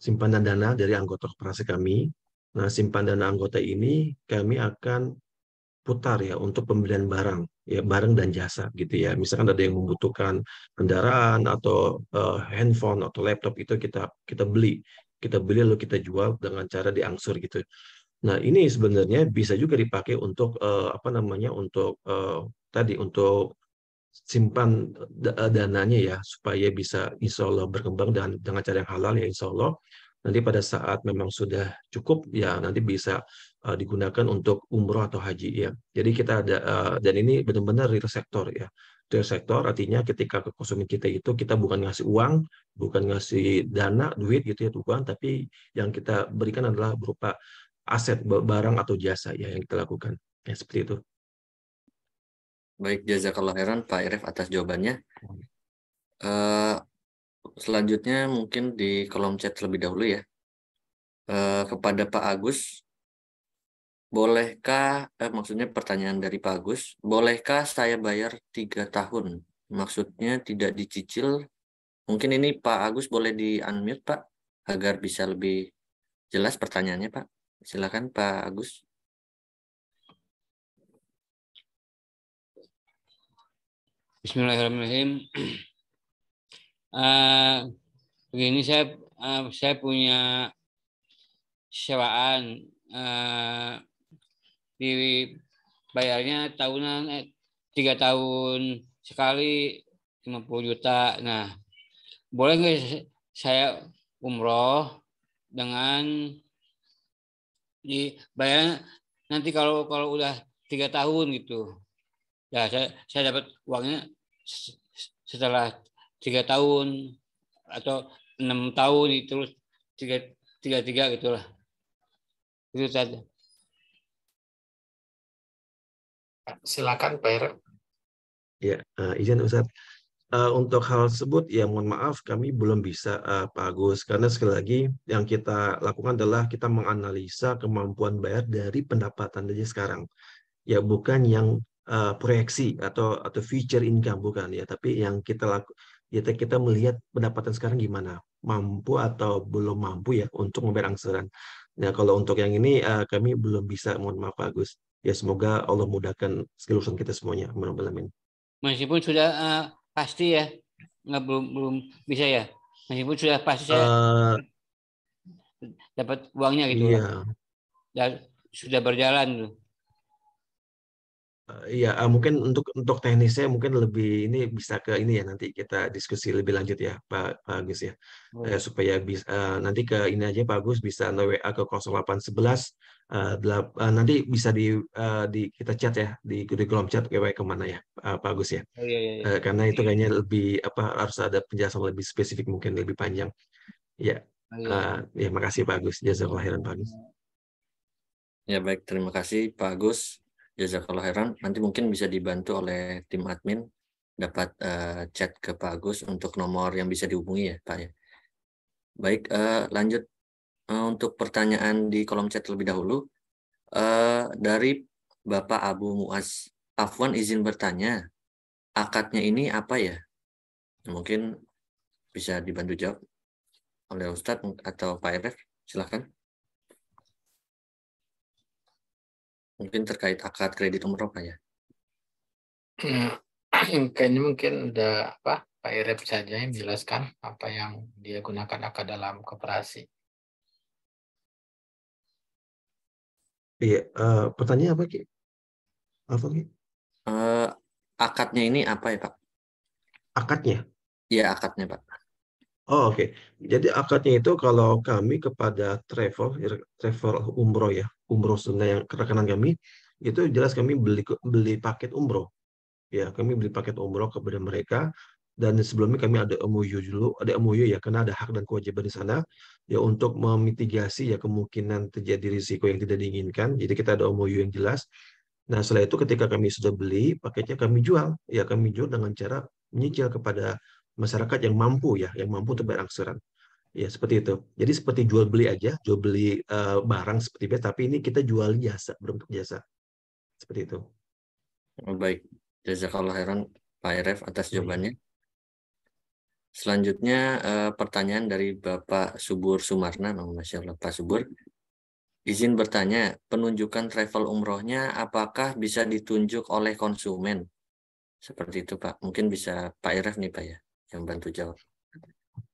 simpanan dana dari anggota koperasi kami. Nah, simpanan dana anggota ini kami akan putar ya untuk pembelian barang ya barang dan jasa gitu ya misalkan ada yang membutuhkan kendaraan atau uh, handphone atau laptop itu kita kita beli kita beli lalu kita jual dengan cara diangsur gitu Nah, ini sebenarnya bisa juga dipakai untuk uh, apa namanya? untuk uh, tadi untuk simpan eh, dananya ya supaya bisa insya Allah berkembang dan dengan cara yang halal ya insya Allah nanti pada saat memang sudah cukup ya nanti bisa uh, digunakan untuk umroh atau haji ya jadi kita ada uh, dan ini benar-benar real sektor ya real sektor artinya ketika konsumen kita itu kita bukan ngasih uang bukan ngasih dana duit gitu ya bukan tapi yang kita berikan adalah berupa aset barang atau jasa ya yang kita lakukan ya seperti itu baik jazakallah heran Pak Irif atas jawabannya uh, selanjutnya mungkin di kolom chat terlebih dahulu ya uh, kepada Pak Agus bolehkah eh, maksudnya pertanyaan dari Pak Agus bolehkah saya bayar tiga tahun maksudnya tidak dicicil mungkin ini Pak Agus boleh di unmute Pak agar bisa lebih jelas pertanyaannya Pak Silakan Pak Agus. Bismillahirrahmanirrahim. Uh, begini saya uh, saya punya sewaan uh, eh, dibayarnya tahunan eh, tiga tahun sekali 50 juta. Nah, boleh nggak saya umroh dengan di bayaran nanti kalau kalau udah tiga tahun gitu ya saya saya dapat uangnya setelah tiga tahun atau enam tahun itu terus tiga tiga tiga gitulah itu saja silakan Pak Ira ya uh, izin Ustaz Uh, untuk hal tersebut, ya mohon maaf kami belum bisa uh, Pak Agus, karena sekali lagi yang kita lakukan adalah kita menganalisa kemampuan bayar dari pendapatan saja sekarang, ya bukan yang uh, proyeksi atau atau future income bukan ya, tapi yang kita laku, ya kita melihat pendapatan sekarang gimana, mampu atau belum mampu ya untuk membayar angsuran. Nah kalau untuk yang ini uh, kami belum bisa, mohon maaf Pak Agus. Ya semoga Allah mudahkan kelulusan kita semuanya, mudah Meskipun sudah uh pasti ya nggak belum belum bisa ya meskipun sudah pasti saya uh, dapat uangnya gitu iya. ya, ya sudah berjalan tuh uh, iya uh, mungkin untuk untuk teknisnya mungkin lebih ini bisa ke ini ya nanti kita diskusi lebih lanjut ya Pak, Pak Agus ya oh. uh, supaya bisa uh, nanti ke ini aja Pak Agus bisa no WA ke 0811 Uh, uh, nanti bisa di, uh, di kita chat ya di, di kolom chat ke kemana ya uh, Pak Agus ya. Oh, iya, iya. Uh, karena itu iya. kayaknya lebih apa harus ada penjelasan lebih spesifik mungkin lebih panjang. Ya. Yeah. Oh, kasih iya. uh, ya makasih Pak Agus. Jazakallah khairan Pak Agus. Ya baik terima kasih Pak Agus. Jazakallah khairan. Nanti mungkin bisa dibantu oleh tim admin dapat uh, chat ke Pak Agus untuk nomor yang bisa dihubungi ya Pak ya. Baik uh, lanjut Eh, untuk pertanyaan di kolom chat terlebih dahulu uh, dari Bapak Abu Muaz. Afwan izin bertanya, akadnya ini apa ya? ya mungkin bisa dibantu jawab oleh Ustadz atau Pak RF, silahkan. Mungkin terkait akad kredit umroh Pak ya. Hmm, kayaknya mungkin udah apa Pak Irep saja yang menjelaskan apa yang dia gunakan akad dalam koperasi. Iya, uh, pertanyaan apa Ki? Apa Ki? Uh, akadnya ini apa ya Pak? Akadnya? Iya akadnya Pak. Oh oke, okay. jadi akadnya itu kalau kami kepada travel ya, travel umroh ya umroh sunnah yang rekanan kami itu jelas kami beli beli paket umroh ya kami beli paket umroh kepada mereka dan sebelumnya kami ada MOU dulu, ada MOU ya karena ada hak dan kewajiban di sana ya untuk memitigasi ya kemungkinan terjadi risiko yang tidak diinginkan. Jadi kita ada MOU yang jelas. Nah, setelah itu ketika kami sudah beli, paketnya kami jual. Ya kami jual dengan cara menyicil kepada masyarakat yang mampu ya, yang mampu untuk bayar angsuran. Ya, seperti itu. Jadi seperti jual beli aja, jual beli uh, barang seperti biasa, tapi ini kita jual jasa, berbentuk jasa. Seperti itu. baik. Jazakallah khairan Pak Iref atas jawabannya. Selanjutnya uh, pertanyaan dari Bapak Subur Sumarna, oh, Masya Allah Pak Subur. Izin bertanya, penunjukan travel umrohnya apakah bisa ditunjuk oleh konsumen? Seperti itu Pak, mungkin bisa Pak Iref nih Pak ya, yang bantu jawab.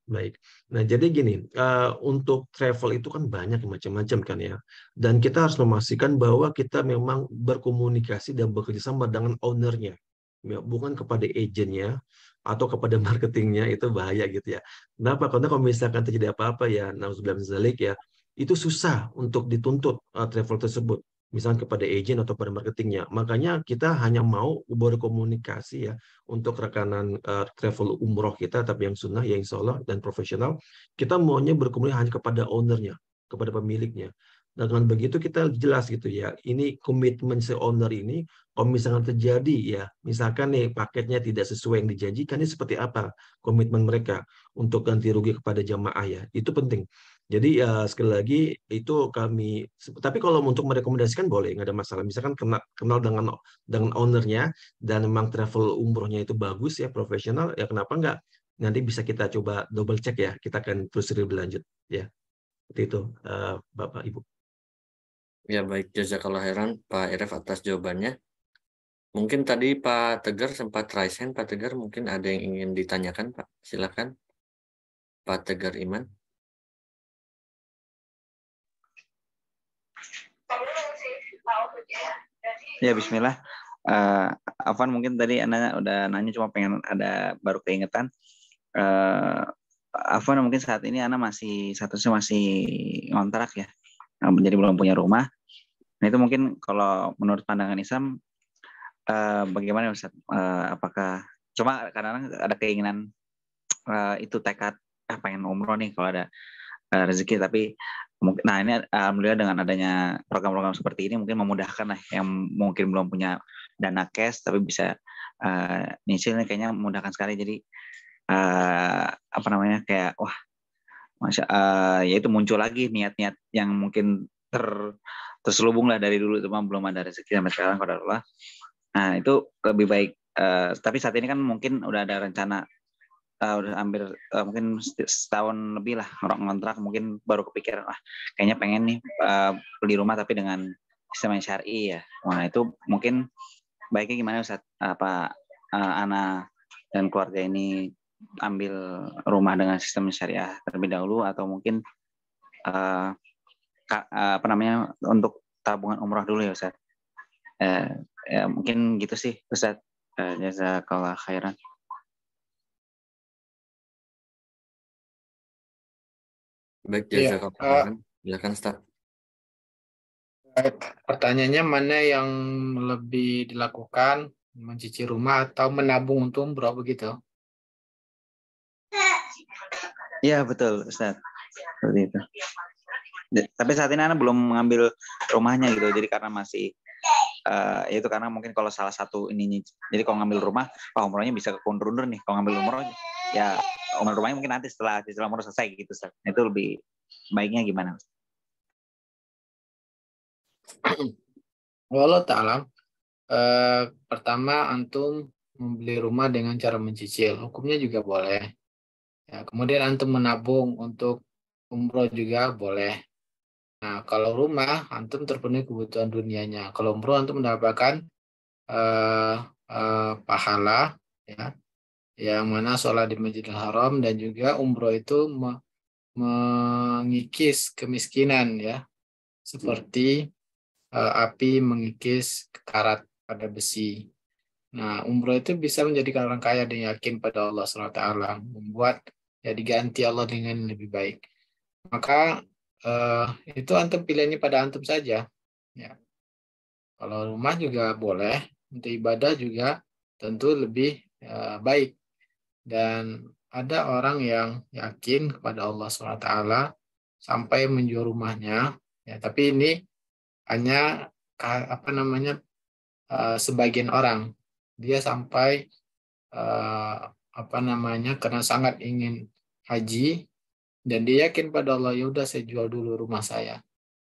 Baik. Nah, jadi gini, uh, untuk travel itu kan banyak macam-macam kan ya. Dan kita harus memastikan bahwa kita memang berkomunikasi dan bekerjasama dengan ownernya. Ya, bukan kepada agennya, atau kepada marketingnya itu bahaya gitu ya. Kenapa? Karena kalau misalkan terjadi apa-apa ya, nauzubillah zalik ya, itu susah untuk dituntut uh, travel tersebut. Misalnya kepada agent atau pada marketingnya. Makanya kita hanya mau berkomunikasi ya untuk rekanan uh, travel umroh kita, tapi yang sunnah, ya insya Allah, dan profesional. Kita maunya berkomunikasi hanya kepada ownernya, kepada pemiliknya. Nah, dengan begitu kita jelas gitu ya, ini komitmen si owner ini kalau misalnya terjadi ya, misalkan nih paketnya tidak sesuai yang dijanjikan, ini seperti apa komitmen mereka untuk ganti rugi kepada jamaah ya, itu penting. Jadi ya sekali lagi itu kami, tapi kalau untuk merekomendasikan boleh nggak ada masalah. Misalkan kenal, kenal dengan dengan ownernya dan memang travel umrohnya itu bagus ya profesional, ya kenapa nggak? Nanti bisa kita coba double check ya, kita akan terus lebih lanjut ya. Seperti itu uh, Bapak Ibu. Ya baik, jazakallah heran Pak Iref atas jawabannya. Mungkin tadi Pak Tegar sempat raise hand, Pak Tegar mungkin ada yang ingin ditanyakan Pak. Silakan Pak Tegar Iman. Ya Bismillah. Uh, eh, Afan mungkin tadi Ana udah nanya cuma pengen ada baru keingetan. Uh, eh, Afan mungkin saat ini Ana masih statusnya masih kontrak ya, jadi belum punya rumah. Nah itu mungkin kalau menurut pandangan Islam Eh, bagaimana ya, Ustaz? Uh, apakah cuma kadang-kadang ada keinginan uh, itu tekad eh, pengen umroh nih kalau ada uh, rezeki tapi mungkin nah ini alhamdulillah dengan adanya program-program seperti ini mungkin memudahkan lah yang mungkin belum punya dana cash tapi bisa uh, nisilnya kayaknya memudahkan sekali jadi uh, apa namanya kayak wah masya uh, ya itu muncul lagi niat-niat yang mungkin ter terselubung lah dari dulu cuma belum ada rezeki sampai sekarang kalau Allah Nah, itu lebih baik. Uh, tapi saat ini kan mungkin udah ada rencana uh, udah hampir uh, mungkin setahun lebih lah orang kontrak mungkin baru kepikiran ah kayaknya pengen nih uh, beli rumah tapi dengan sistem syariah syari ya. Wah itu mungkin baiknya gimana ya, Ustaz apa uh, Ana dan keluarga ini ambil rumah dengan sistem syariah terlebih dahulu atau mungkin uh, apa namanya untuk tabungan umrah dulu ya Ustaz. Uh, ya mungkin gitu sih Ustaz. jasa eh, jazakallah khairan. Baik, jasa ya, eh, khairan. Silakan Ustaz. Pertanyaannya mana yang lebih dilakukan, mencuci rumah atau menabung untuk umroh begitu? ya betul Ustaz. Seperti itu. Tapi saat ini anak belum mengambil rumahnya gitu, jadi karena masih uh, itu karena mungkin kalau salah satu ini jadi kalau ngambil rumah oh, umrohnya bisa ke kundur nih kalau ngambil umroh ya umur rumahnya mungkin nanti setelah setelah umroh selesai gitu Ustaz. Nah, itu lebih baiknya gimana Walau ta'ala eh, pertama antum membeli rumah dengan cara mencicil hukumnya juga boleh ya, kemudian antum menabung untuk umroh juga boleh Nah, kalau rumah antum terpenuhi kebutuhan dunianya. Kalau umroh antum mendapatkan uh, uh, pahala ya. Yang mana sholat di Masjidil Haram dan juga umroh itu me mengikis kemiskinan ya. Seperti uh, api mengikis karat pada besi. Nah, umroh itu bisa menjadi orang kaya dan yakin pada Allah SWT, membuat ya diganti Allah dengan lebih baik. Maka uh, itu antum pilihannya pada antum saja. Ya. Kalau rumah juga boleh, untuk ibadah juga tentu lebih uh, baik. Dan ada orang yang yakin kepada Allah SWT sampai menjual rumahnya, ya, tapi ini hanya apa namanya uh, sebagian orang. Dia sampai uh, apa namanya karena sangat ingin haji dan dia yakin pada Allah, ya udah saya jual dulu rumah saya.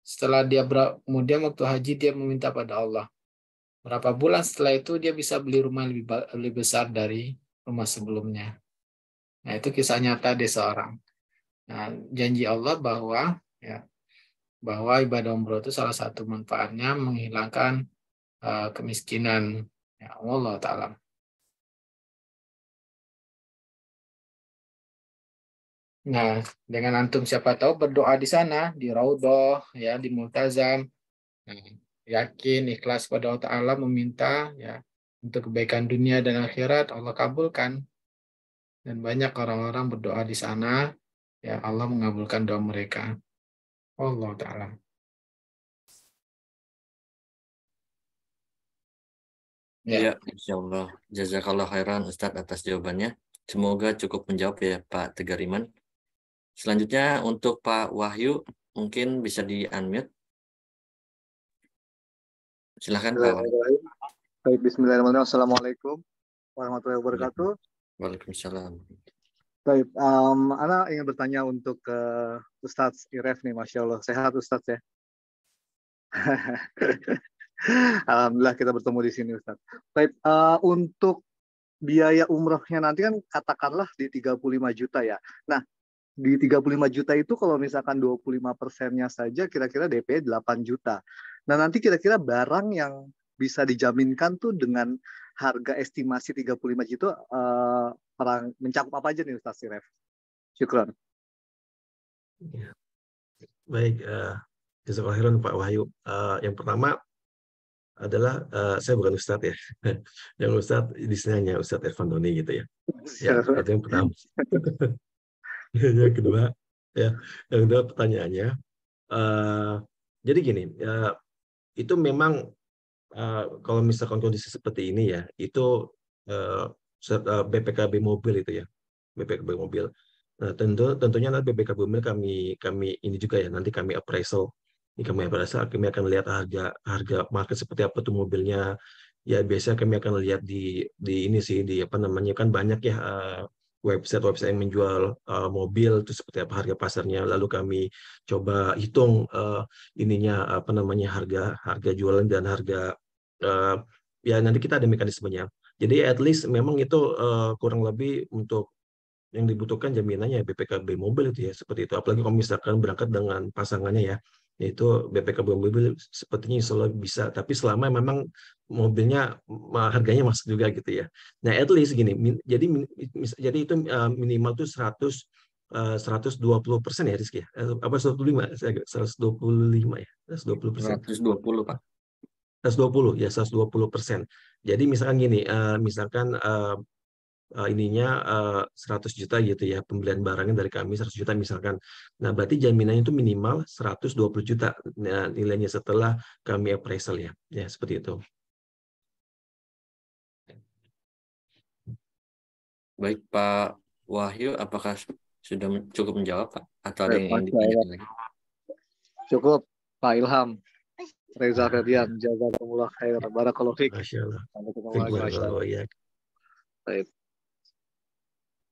Setelah dia kemudian waktu haji dia meminta pada Allah. Berapa bulan setelah itu dia bisa beli rumah lebih, lebih besar dari rumah sebelumnya. Nah, itu kisah nyata di seorang. Nah, janji Allah bahwa ya bahwa ibadah umroh itu salah satu manfaatnya menghilangkan uh, kemiskinan. Ya, Allah taala. Nah, dengan antum siapa tahu berdoa di sana, di Raudoh, ya, di Multazam. Nah, yakin ikhlas kepada Allah Ta'ala meminta ya untuk kebaikan dunia dan akhirat Allah kabulkan. Dan banyak orang-orang berdoa di sana, ya Allah mengabulkan doa mereka. Allah Ta'ala. Ya. ya, Insya Allah. Jazakallah khairan Ustadz atas jawabannya. Semoga cukup menjawab ya Pak Tegariman. Selanjutnya untuk Pak Wahyu mungkin bisa di unmute. Silahkan Pak Wahyu. Baik, Bismillahirrahmanirrahim. Assalamualaikum warahmatullahi wabarakatuh. Waalaikumsalam. Baik, um, Ana ingin bertanya untuk uh, Ustadz Iref nih, Masya Allah. Sehat Ustadz ya? Alhamdulillah kita bertemu di sini Ustadz. Baik, uh, untuk biaya umrohnya nanti kan katakanlah di 35 juta ya. Nah, di 35 juta itu kalau misalkan 25 persennya saja kira-kira DP 8 juta. Nah nanti kira-kira barang yang bisa dijaminkan tuh dengan harga estimasi 35 juta itu uh, eh, perang, mencakup apa aja nih Ustaz Siref? Syukron. Baik, uh, eh, Jazakallah Pak Wahyu. Uh, yang pertama adalah uh, saya bukan Ustadz ya, yang Ustadz di sini hanya Ustadz Ervan Doni gitu ya. ya yang pertama. Iya, yang kedua ya yang kedua pertanyaannya uh, jadi gini uh, itu memang uh, kalau misalkan kondisi seperti ini ya itu uh, eh, BPKB mobil itu ya BPKB mobil nah, tentu tentunya nanti BPKB mobil kami kami ini juga ya nanti kami appraisal ini kami appraisal kami akan lihat harga harga market seperti apa tuh mobilnya ya biasanya kami akan lihat di di ini sih di apa namanya kan banyak ya uh, website-website yang menjual uh, mobil itu seperti apa harga pasarnya lalu kami coba hitung uh, ininya apa namanya harga harga jualan dan harga uh, ya nanti kita ada mekanismenya jadi at least memang itu uh, kurang lebih untuk yang dibutuhkan jaminannya BPKB ya, mobil itu ya seperti itu apalagi kalau misalkan berangkat dengan pasangannya ya yaitu BPK mobil sepertinya insya Allah bisa tapi selama memang mobilnya harganya masuk juga gitu ya nah at least gini jadi jadi itu eh, minimal tuh 100 120 eh, persen ya Rizky ya? Eh, apa 125 saya 125 ya 120 persen 120 pak 120 ya 120 persen jadi misalkan gini misalkan uh, ininya uh, eh, 100 juta gitu ya pembelian barangnya dari kami 100 juta misalkan. Nah, berarti jaminannya itu minimal 120 juta nah, nilainya setelah kami appraisal ya. Ya, seperti itu. Baik, Pak Wahyu, apakah sudah cukup menjawab, Pak? Atau ada eh, yang ditanyakan lagi? Cukup, Pak Ilham. Reza Ferdian, jazakumullah khair. Barakallahu fiik. Masya Allah. Ya. Baik.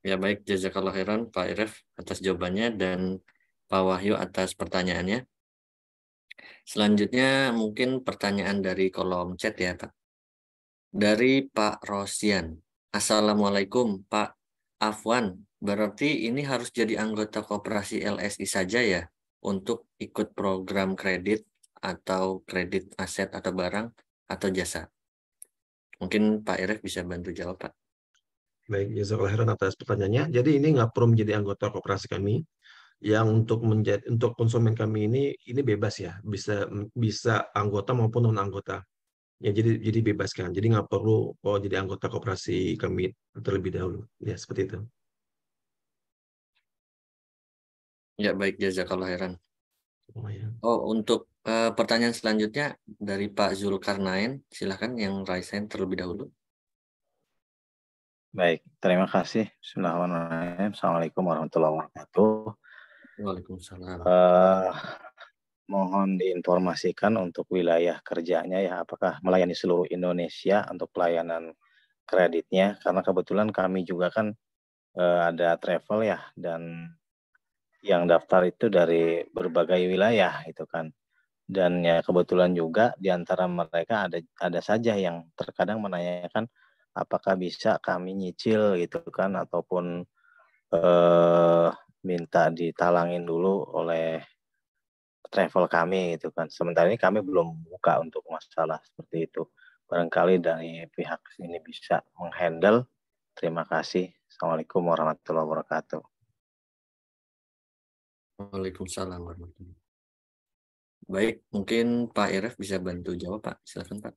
Ya baik, jazakallah khairan Pak Iref atas jawabannya dan Pak Wahyu atas pertanyaannya. Selanjutnya mungkin pertanyaan dari kolom chat ya Pak. Dari Pak Rosian. Assalamualaikum Pak Afwan. Berarti ini harus jadi anggota kooperasi LSI saja ya untuk ikut program kredit atau kredit aset atau barang atau jasa. Mungkin Pak Iref bisa bantu jawab Pak. Baik, jazakallah khairan atas pertanyaannya. Jadi ini nggak perlu menjadi anggota koperasi kami. Yang untuk menjadi untuk konsumen kami ini ini bebas ya, bisa bisa anggota maupun non anggota. Ya jadi jadi kan. Jadi nggak perlu oh, jadi anggota koperasi kami terlebih dahulu. Ya seperti itu. Ya baik jazakallah heran. Oh, oh untuk uh, pertanyaan selanjutnya dari Pak Zulkarnain, silahkan yang raise hand terlebih dahulu. Baik, terima kasih. Bismillahirrahmanirrahim. Assalamualaikum warahmatullahi wabarakatuh. Waalaikumsalam. Uh, mohon diinformasikan untuk wilayah kerjanya ya, apakah melayani seluruh Indonesia untuk pelayanan kreditnya? Karena kebetulan kami juga kan uh, ada travel ya, dan yang daftar itu dari berbagai wilayah itu kan dan ya kebetulan juga di antara mereka ada ada saja yang terkadang menanyakan apakah bisa kami nyicil gitu kan ataupun eh, minta ditalangin dulu oleh travel kami gitu kan. Sementara ini kami belum buka untuk masalah seperti itu. Barangkali dari pihak sini bisa menghandle. Terima kasih. Assalamualaikum warahmatullahi wabarakatuh. Waalaikumsalam warahmatullahi Baik, mungkin Pak Irf bisa bantu jawab Pak. Silakan Pak.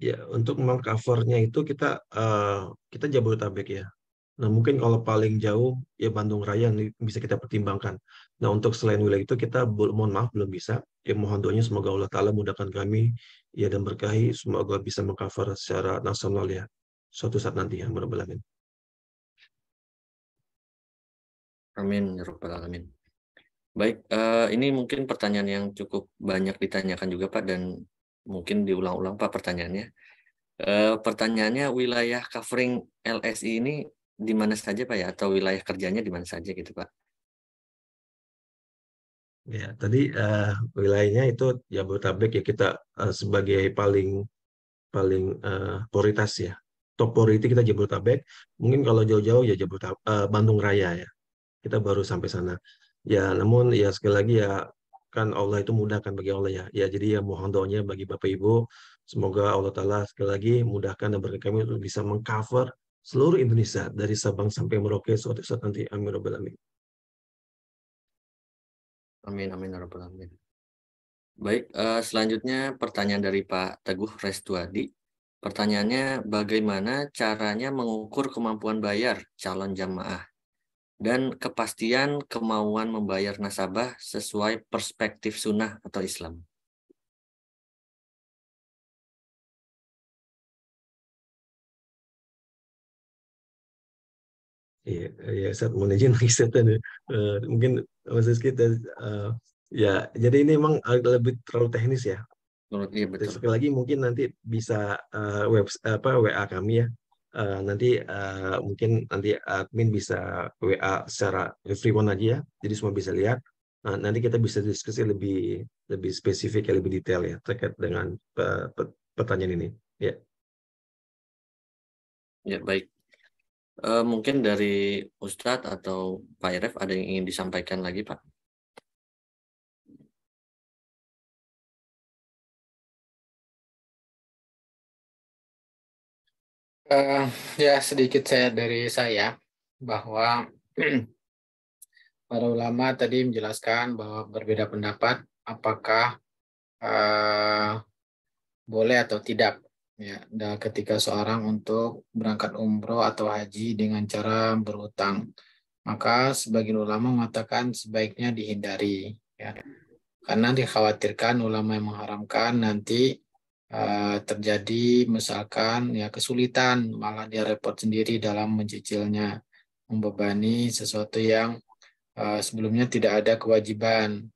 Ya, untuk mengcovernya itu kita uh, kita Jabodetabek ya. Nah, mungkin kalau paling jauh ya Bandung Raya yang bisa kita pertimbangkan. Nah, untuk selain wilayah itu kita mohon maaf belum bisa. Ya mohon doanya semoga Allah taala mudahkan kami ya dan berkahi semoga bisa mengcover secara nasional ya suatu saat nanti ya mudah alamin. Amin ya rabbal alamin. Baik, uh, ini mungkin pertanyaan yang cukup banyak ditanyakan juga Pak dan mungkin diulang-ulang Pak pertanyaannya. E, pertanyaannya wilayah covering LSI ini di mana saja Pak ya atau wilayah kerjanya di mana saja gitu Pak? Ya, tadi uh, wilayahnya itu Jabodetabek ya kita uh, sebagai paling paling uh, prioritas ya. Top priority kita Jabodetabek. Mungkin kalau jauh-jauh ya Jabodetabek uh, Bandung Raya ya. Kita baru sampai sana. Ya, namun ya sekali lagi ya kan Allah itu mudahkan bagi Allah ya. Ya jadi ya mohon doanya bagi Bapak Ibu semoga Allah Taala sekali lagi mudahkan dan berkat kami untuk bisa mengcover seluruh Indonesia dari Sabang sampai Merauke suatu saat nanti. Amin robbal alamin. Amin amin robbal alamin. Baik, uh, selanjutnya pertanyaan dari Pak Teguh Restuadi. Pertanyaannya, bagaimana caranya mengukur kemampuan bayar calon jamaah dan kepastian kemauan membayar nasabah sesuai perspektif sunnah atau Islam. Iya, ya, Ustaz, mohon izin uh, mungkin Mas kita uh, ya jadi ini memang lebih terlalu teknis ya. Menurut, iya, betul. Sekali lagi mungkin nanti bisa uh, eh, web apa WA kami ya Eh, nanti uh, mungkin nanti admin bisa WA secara everyone lagi ya. Jadi semua bisa lihat. Nah, nanti kita bisa diskusi lebih lebih spesifik ya, lebih detail ya terkait dengan uh, pertanyaan ini. Ya. Ya baik. Uh, mungkin dari Ustadz atau Pak Iref ada yang ingin disampaikan lagi Pak? Uh, ya sedikit saya dari saya bahwa para ulama tadi menjelaskan bahwa berbeda pendapat apakah uh, boleh atau tidak ya ketika seorang untuk berangkat umroh atau haji dengan cara berutang maka sebagian ulama mengatakan sebaiknya dihindari ya karena dikhawatirkan ulama yang mengharamkan nanti Eh, terjadi misalkan ya kesulitan malah dia repot sendiri dalam mencicilnya membebani sesuatu yang uh, sebelumnya tidak ada kewajiban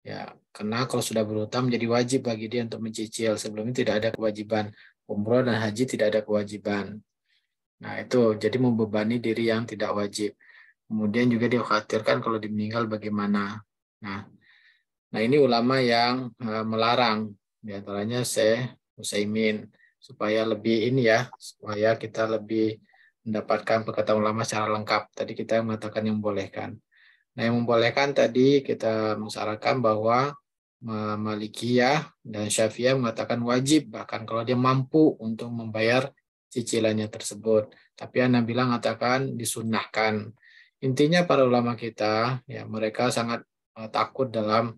ya karena kalau sudah berhutang menjadi wajib bagi dia untuk mencicil sebelumnya tidak ada kewajiban umroh dan haji tidak ada kewajiban nah itu jadi membebani diri yang tidak wajib kemudian juga dia khawatirkan kalau dia meninggal bagaimana nah nah ini ulama yang uh, melarang di antaranya saya Musaimin supaya lebih ini ya, supaya kita lebih mendapatkan perkataan ulama secara lengkap. Tadi kita mengatakan yang membolehkan. Nah, yang membolehkan tadi kita mengusahakan bahwa Malikiyah dan Syafi'iyah mengatakan wajib bahkan kalau dia mampu untuk membayar cicilannya tersebut. Tapi bilang mengatakan disunahkan Intinya para ulama kita ya mereka sangat eh, takut dalam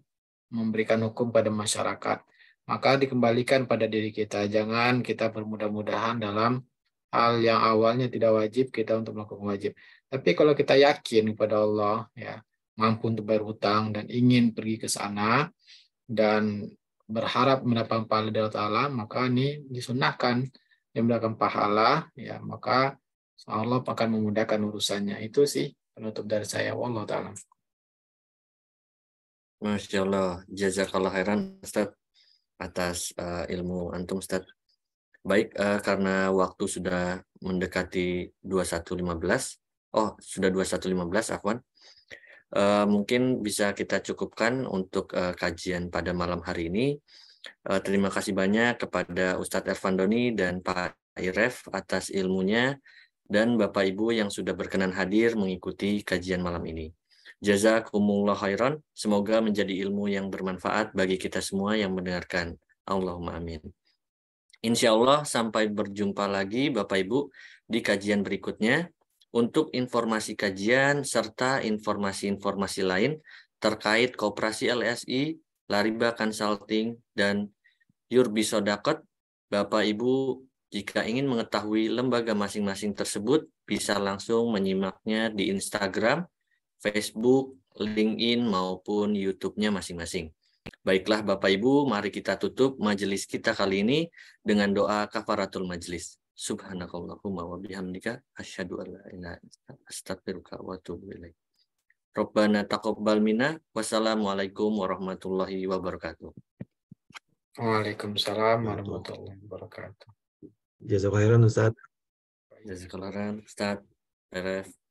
memberikan hukum pada masyarakat maka dikembalikan pada diri kita. Jangan kita bermudah-mudahan dalam hal yang awalnya tidak wajib kita untuk melakukan wajib. Tapi kalau kita yakin kepada Allah, ya mampu untuk bayar hutang dan ingin pergi ke sana dan berharap mendapat pahala dari Allah maka ini disunahkan yang mendapatkan pahala, ya maka Allah akan memudahkan urusannya. Itu sih penutup dari saya. Wallahu ta'ala. Masya Allah. Jazakallah khairan, Ustaz atas uh, ilmu antum Ustaz. Baik, uh, karena waktu sudah mendekati 21.15. Oh, sudah 21.15, Afwan. Uh, mungkin bisa kita cukupkan untuk uh, kajian pada malam hari ini. Uh, terima kasih banyak kepada Ustadz Ervan Doni dan Pak Iref atas ilmunya dan Bapak Ibu yang sudah berkenan hadir mengikuti kajian malam ini. Jazakumullah khairan. Semoga menjadi ilmu yang bermanfaat bagi kita semua yang mendengarkan. Allahumma amin. Insya Allah sampai berjumpa lagi Bapak Ibu di kajian berikutnya untuk informasi kajian serta informasi-informasi lain terkait kooperasi LSI, Lariba Consulting, dan Yurbi Sodakot. Bapak Ibu jika ingin mengetahui lembaga masing-masing tersebut, bisa langsung menyimaknya di Instagram Facebook, LinkedIn, maupun YouTube-nya masing-masing. Baiklah Bapak Ibu, mari kita tutup majelis kita kali ini dengan doa kafaratul majelis. Subhanakallahumma wa bihamdika asyhadu an la ilaha illa astaghfiruka wa atubu ilaik. Rabbana taqabbal minna. Wassalamualaikum warahmatullahi wabarakatuh. Waalaikumsalam warahmatullahi wabarakatuh. Jazakallahu khairan Ustaz. Jazakallahu khairan Ustaz. Teref.